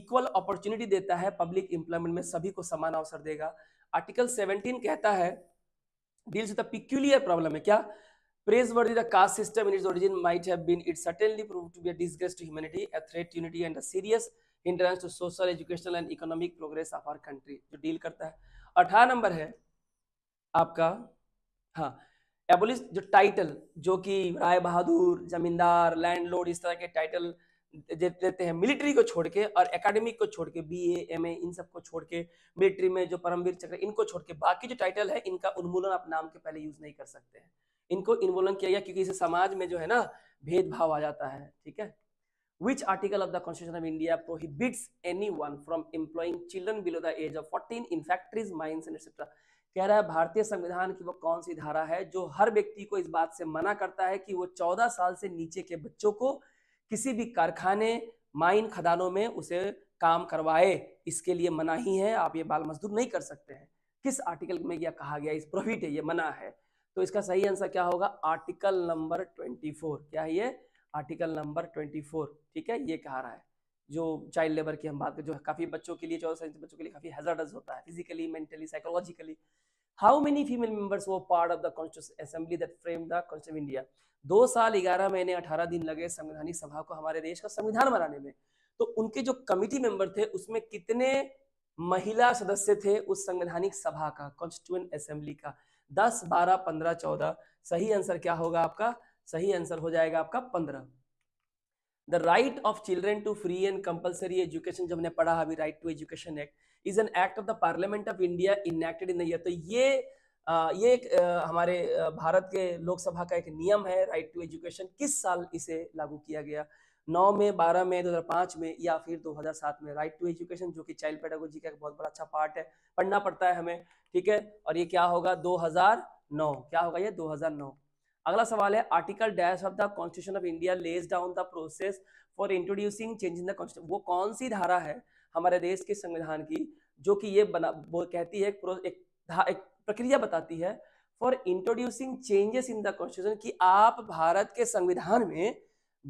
इक्वल अपॉर्चुनिटी देता है पब्लिक एम्प्लॉयमेंट में सभी को समान अवसर देगा आर्टिकल 17 कहता है deals with a peculiar problem hai kya praiseworthy the caste system in its origin might have been it certainly proved to be a disgrace to humanity a threat to unity and a serious hindrance to social educational and economic progress of our country jo deal karta hai 18 number hai aapka ha abolish जो टाइटल जो कि राय बहादुर जमींदार लैंडलॉर्ड इस तरह के टाइटल देते हैं मिलिट्री को छोड़ के और एकेडमिक को छोड़ के बी एम ए इन सबको छोड़ के मिलिट्री में जो परमवीर चक्र इनको छोड़ के बाकी जो टाइटल है इनका उन्मूलन आप नाम के पहले यूज नहीं कर सकते हैं इनको उन्मूलन किया गया क्योंकि इसे समाज में जो है ना भेदभाव आ जाता है ठीक है which article of the constitution of india prohibits anyone from employing children below the age of 14 in factories mines and etc कह रहा है भारतीय संविधान की वो कौन सी धारा है जो हर व्यक्ति को इस बात से मना करता है कि वो 14 साल से नीचे के बच्चों को किसी भी कारखाने माइन खदानों में उसे काम करवाए इसके लिए मना ही है आप ये बाल मजदूर नहीं कर सकते हैं किस आर्टिकल में यह कहा गया इस प्रोहिट है ये मना है तो इसका सही आंसर क्या होगा आर्टिकल नंबर फोर क्या है ये आर्टिकल नंबर फोर ठीक है ये कहा रहा है जो चाइल्ड लेबर की हम बात करें जो काफ़ी बच्चों के लिए चौदह साल बच्चों के लिए काफ़ी हेजर्डस होता है physically mentally psychologically how many female members were part of the constitution assembly that frame the constitution of India दो साल ग्यारह महीने अठारह दिन लगे संवैधानिक सभा को हमारे देश का संविधान बनाने में तो उनके जो कमिटी मेंबर थे उसमें कितने महिला सदस्य थे उस संवैधानिक सभा का कॉन्स्टिट्यूएंट असेंबली का दस बारह पंद्रह चौदह सही आंसर क्या होगा आपका सही आंसर हो जाएगा आपका पंद्रह the right of children to free and compulsory education जब हमने पढ़ा अभी right to education act is an act of the parliament of India enacted in दर तो ये आ, ये एक आ, हमारे भारत के लोकसभा का एक नियम है राइट टू एजुकेशन किस साल इसे लागू किया गया नौ में बारह में दो हजार पांच में या फिर दो हजार सात में राइट टू एजुकेशन जो कि चाइल्ड पेडागोजी का एक बहुत बड़ा अच्छा पार्ट है पढ़ना पड़ता है हमें ठीक है और ये क्या होगा दो हजार नौ क्या होगा ये दो हजार नौ अगला सवाल है article dash of the constitution of India lays down the process for introducing change in the constitution वो कौन सी धारा है हमारे देश के संविधान की जो कि ये बना वो कहती है एक, एक प्रक्रिया बताती है for introducing changes in the constitution कि आप भारत के संविधान में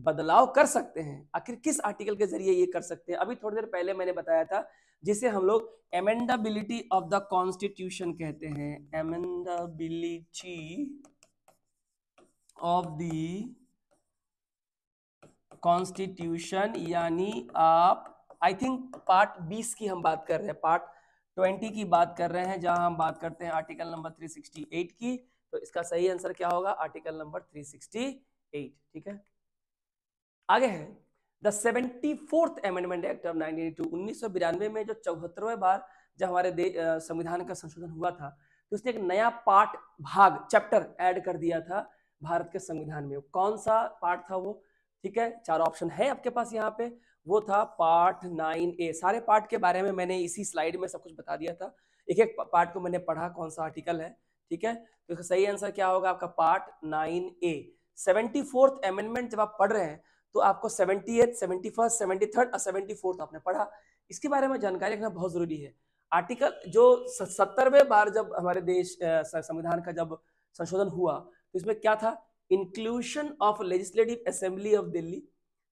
बदलाव कर सकते हैं आखिर किस आर्टिकल के जरिए ये कर सकते हैं अभी थोड़ी देर पहले मैंने बताया था जिसे हम लोग एमेंडाबिलिटी ऑफ द कॉन्स्टिट्यूशन कहते हैं एमेंडाबिलिटी ऑफ द कॉन्स्टिट्यूशन यानी आप आई थिंक पार्ट 20 की हम बात कर रहे हैं पार्ट 20 की बात कर रहे हैं जहां हम बात करते हैं आर्टिकल नंबर 368 की तो इसका सही आंसर क्या होगा आर्टिकल नंबर 368 ठीक है आगे है the seventy fourth amendment act of nineteen two उन्नीस में जो चौहत्तरवें बार जब हमारे संविधान का संशोधन हुआ था तो उसने एक नया पार्ट भाग चैप्टर ऐड कर दिया था भारत के संविधान में कौन सा पार्ट था वो ठीक है चार ऑप्शन है आपके पास यहाँ पे वो था पार्ट नाइन ए सारे पार्ट के बारे में मैंने इसी स्लाइड में सब कुछ बता दिया था एक एक पार्ट को मैंने पढ़ा कौन सा आर्टिकल है ठीक है तो सही आंसर क्या होगा आपका part nine A seventy fourth amendment जब आप पढ़ रहे हैं तो आपको seventy eighth seventy first seventy third और सेवेंटी फोर्थ आपने पढ़ा इसके बारे में जानकारी रखना बहुत जरूरी है आर्टिकल जो सत्तरवें बार जब हमारे देश संविधान का जब संशोधन हुआ तो इसमें क्या था inclusion of legislative assembly of Delhi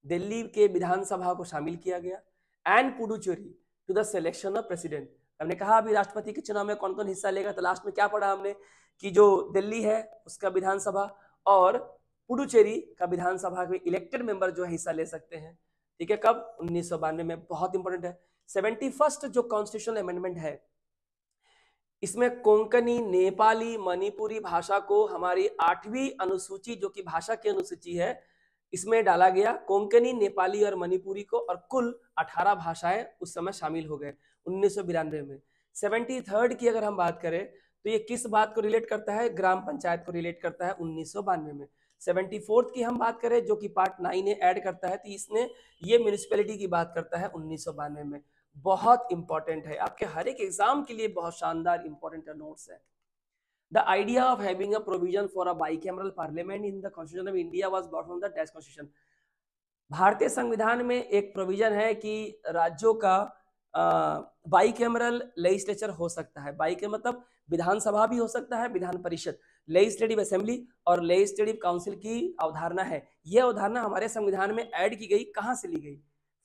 Delhi के विधानसभा को शामिल किया गया and Puducherry to the selection of president हमने कहा अभी राष्ट्रपति के चुनाव में कौन कौन हिस्सा लेगा तो लास्ट में क्या पढ़ा हमने कि जो दिल्ली है उसका विधानसभा और पुडुचेरी का विधानसभा के इलेक्टेड मेंबर जो हिस्सा ले सकते हैं ठीक है कब उन्नीस में बहुत इंपॉर्टेंट है सेवेंटी जो कॉन्स्टिट्यूशनल अमेंडमेंट है इसमें कोंकणी नेपाली मणिपुरी भाषा को हमारी आठवीं अनुसूची जो कि भाषा की अनुसूची है इसमें डाला गया कोंकणी नेपाली और मणिपुरी को और कुल 18 भाषाएं उस समय शामिल हो गए उन्नीस में सेवेंटी थर्ड की अगर हम बात करें तो ये किस बात को रिलेट करता है ग्राम पंचायत को रिलेट करता है उन्नीस में सेवेंटी फोर्थ की हम बात करें जो कि पार्ट नाइन ऐड करता है तो इसने ये म्यूनिसपैलिटी की बात करता है उन्नीस में बहुत इंपॉर्टेंट है आपके हर एक एग्जाम के लिए बहुत शानदार इंपॉर्टेंट नोट्स है The idea of having a provision for a bicameral parliament in the Constitution of India was brought from the Dutch Constitution. भारतीय संविधान में एक प्रोविजन है कि राज्यों का बाई लेजिस्लेचर हो सकता है बाइक मतलब विधानसभा भी हो सकता है विधान परिषद लेजिस्लेटिव असेंबली और लेजिस्लेटिव काउंसिल की अवधारणा है यह अवधारणा हमारे संविधान में ऐड की गई कहाँ से ली गई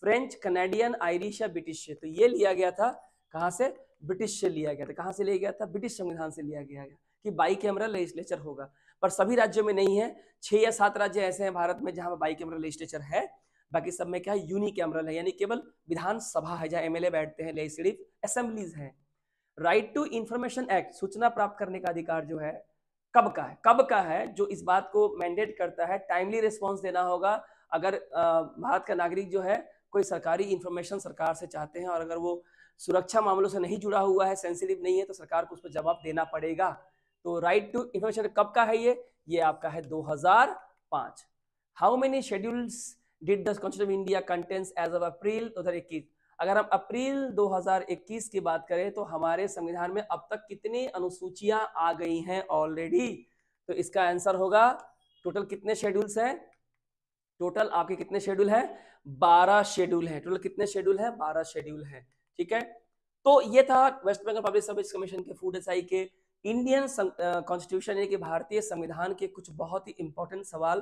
फ्रेंच कनेडियन आयरिश या ब्रिटिश से तो ये लिया गया था कहाँ से ब्रिटिश से लिया गया था कहाँ से लिया गया था ब्रिटिश संविधान से लिया गया कि बाई कैमरा लेजिस्लेचर होगा पर सभी राज्यों में नहीं है छह या सात राज्य ऐसे हैं भारत में जहां बाई कैमरा लेजिस्लेचर है बाकी सब में क्या है यूनी कैमरल है यानी केवल विधानसभा है जहाँ एमएलए बैठते हैं लेजिस्लेटिव असेंबलीज है राइट टू इंफॉर्मेशन एक्ट सूचना प्राप्त करने का अधिकार जो है कब का है कब का है जो इस बात को मैंडेट करता है टाइमली रिस्पॉन्स देना होगा अगर भारत का नागरिक जो है कोई सरकारी इंफॉर्मेशन सरकार से चाहते हैं और अगर वो सुरक्षा मामलों से नहीं जुड़ा हुआ है सेंसिटिव नहीं है तो सरकार को उस पर जवाब देना पड़ेगा तो राइट टू इन्फॉर्मेशन कब का है ये ये आपका है 2005 how many schedules did the constitute of India contents as of April 2021 अगर हम अप्रैल 2021 की बात करें तो हमारे संविधान में अब तक कितनी अनुसूचियां आ गई हैं ऑलरेडी तो इसका आंसर होगा टोटल कितने शेड्यूल्स हैं टोटल आपके कितने शेड्यूल हैं 12 शेड्यूल हैं टोटल कितने शेड्यूल हैं 12 शेड्यूल हैं ठीक है तो ये था West Bengal public service commission के फूड एस के इंडियन कॉन्स्टिट्यूशन यानी कि भारतीय संविधान के कुछ बहुत ही इंपॉर्टेंट सवाल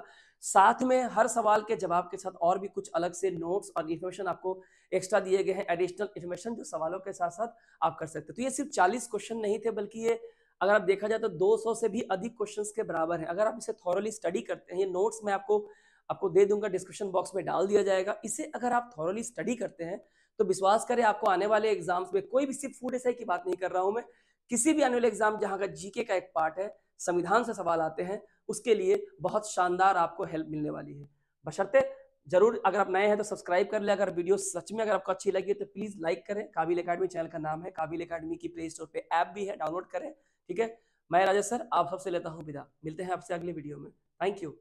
साथ में हर सवाल के जवाब के साथ और भी कुछ अलग से नोट्स और इन्फॉर्मेशन आपको एक्स्ट्रा दिए गए हैं एडिशनल इन्फॉर्मेशन जो सवालों के साथ साथ आप कर सकते तो ये सिर्फ चालीस क्वेश्चन नहीं थे बल्कि ये अगर आप देखा जाए तो दो से भी अधिक क्वेश्चन के बराबर है अगर आप इसे थॉरली स्टडी करते हैं ये नोट्स मैं आपको आपको दे दूंगा डिस्क्रिप्शन बॉक्स में डाल दिया जाएगा इसे अगर आप थॉरली स्टडी करते हैं तो विश्वास करें आपको आने वाले एग्जाम्स में कोई भी सिर्फ फूड ऐसा की बात नहीं कर रहा हूं मैं किसी भी एनुअल एग्जाम जहाँ का जीके का एक पार्ट है संविधान से सवाल आते हैं उसके लिए बहुत शानदार आपको हेल्प मिलने वाली है बशर्ते जरूर अगर आप नए हैं तो सब्सक्राइब कर लें अगर वीडियो सच में अगर आपको अच्छी लगी है तो प्लीज लाइक करें काबिल अकेडमी चैनल का नाम है काबिल अकेडमी की प्ले स्टोर पे ऐप भी है डाउनलोड करें ठीक है मैं राजेश सर आप सबसे लेता हूँ विदा मिलते हैं आपसे अगले वीडियो में थैंक यू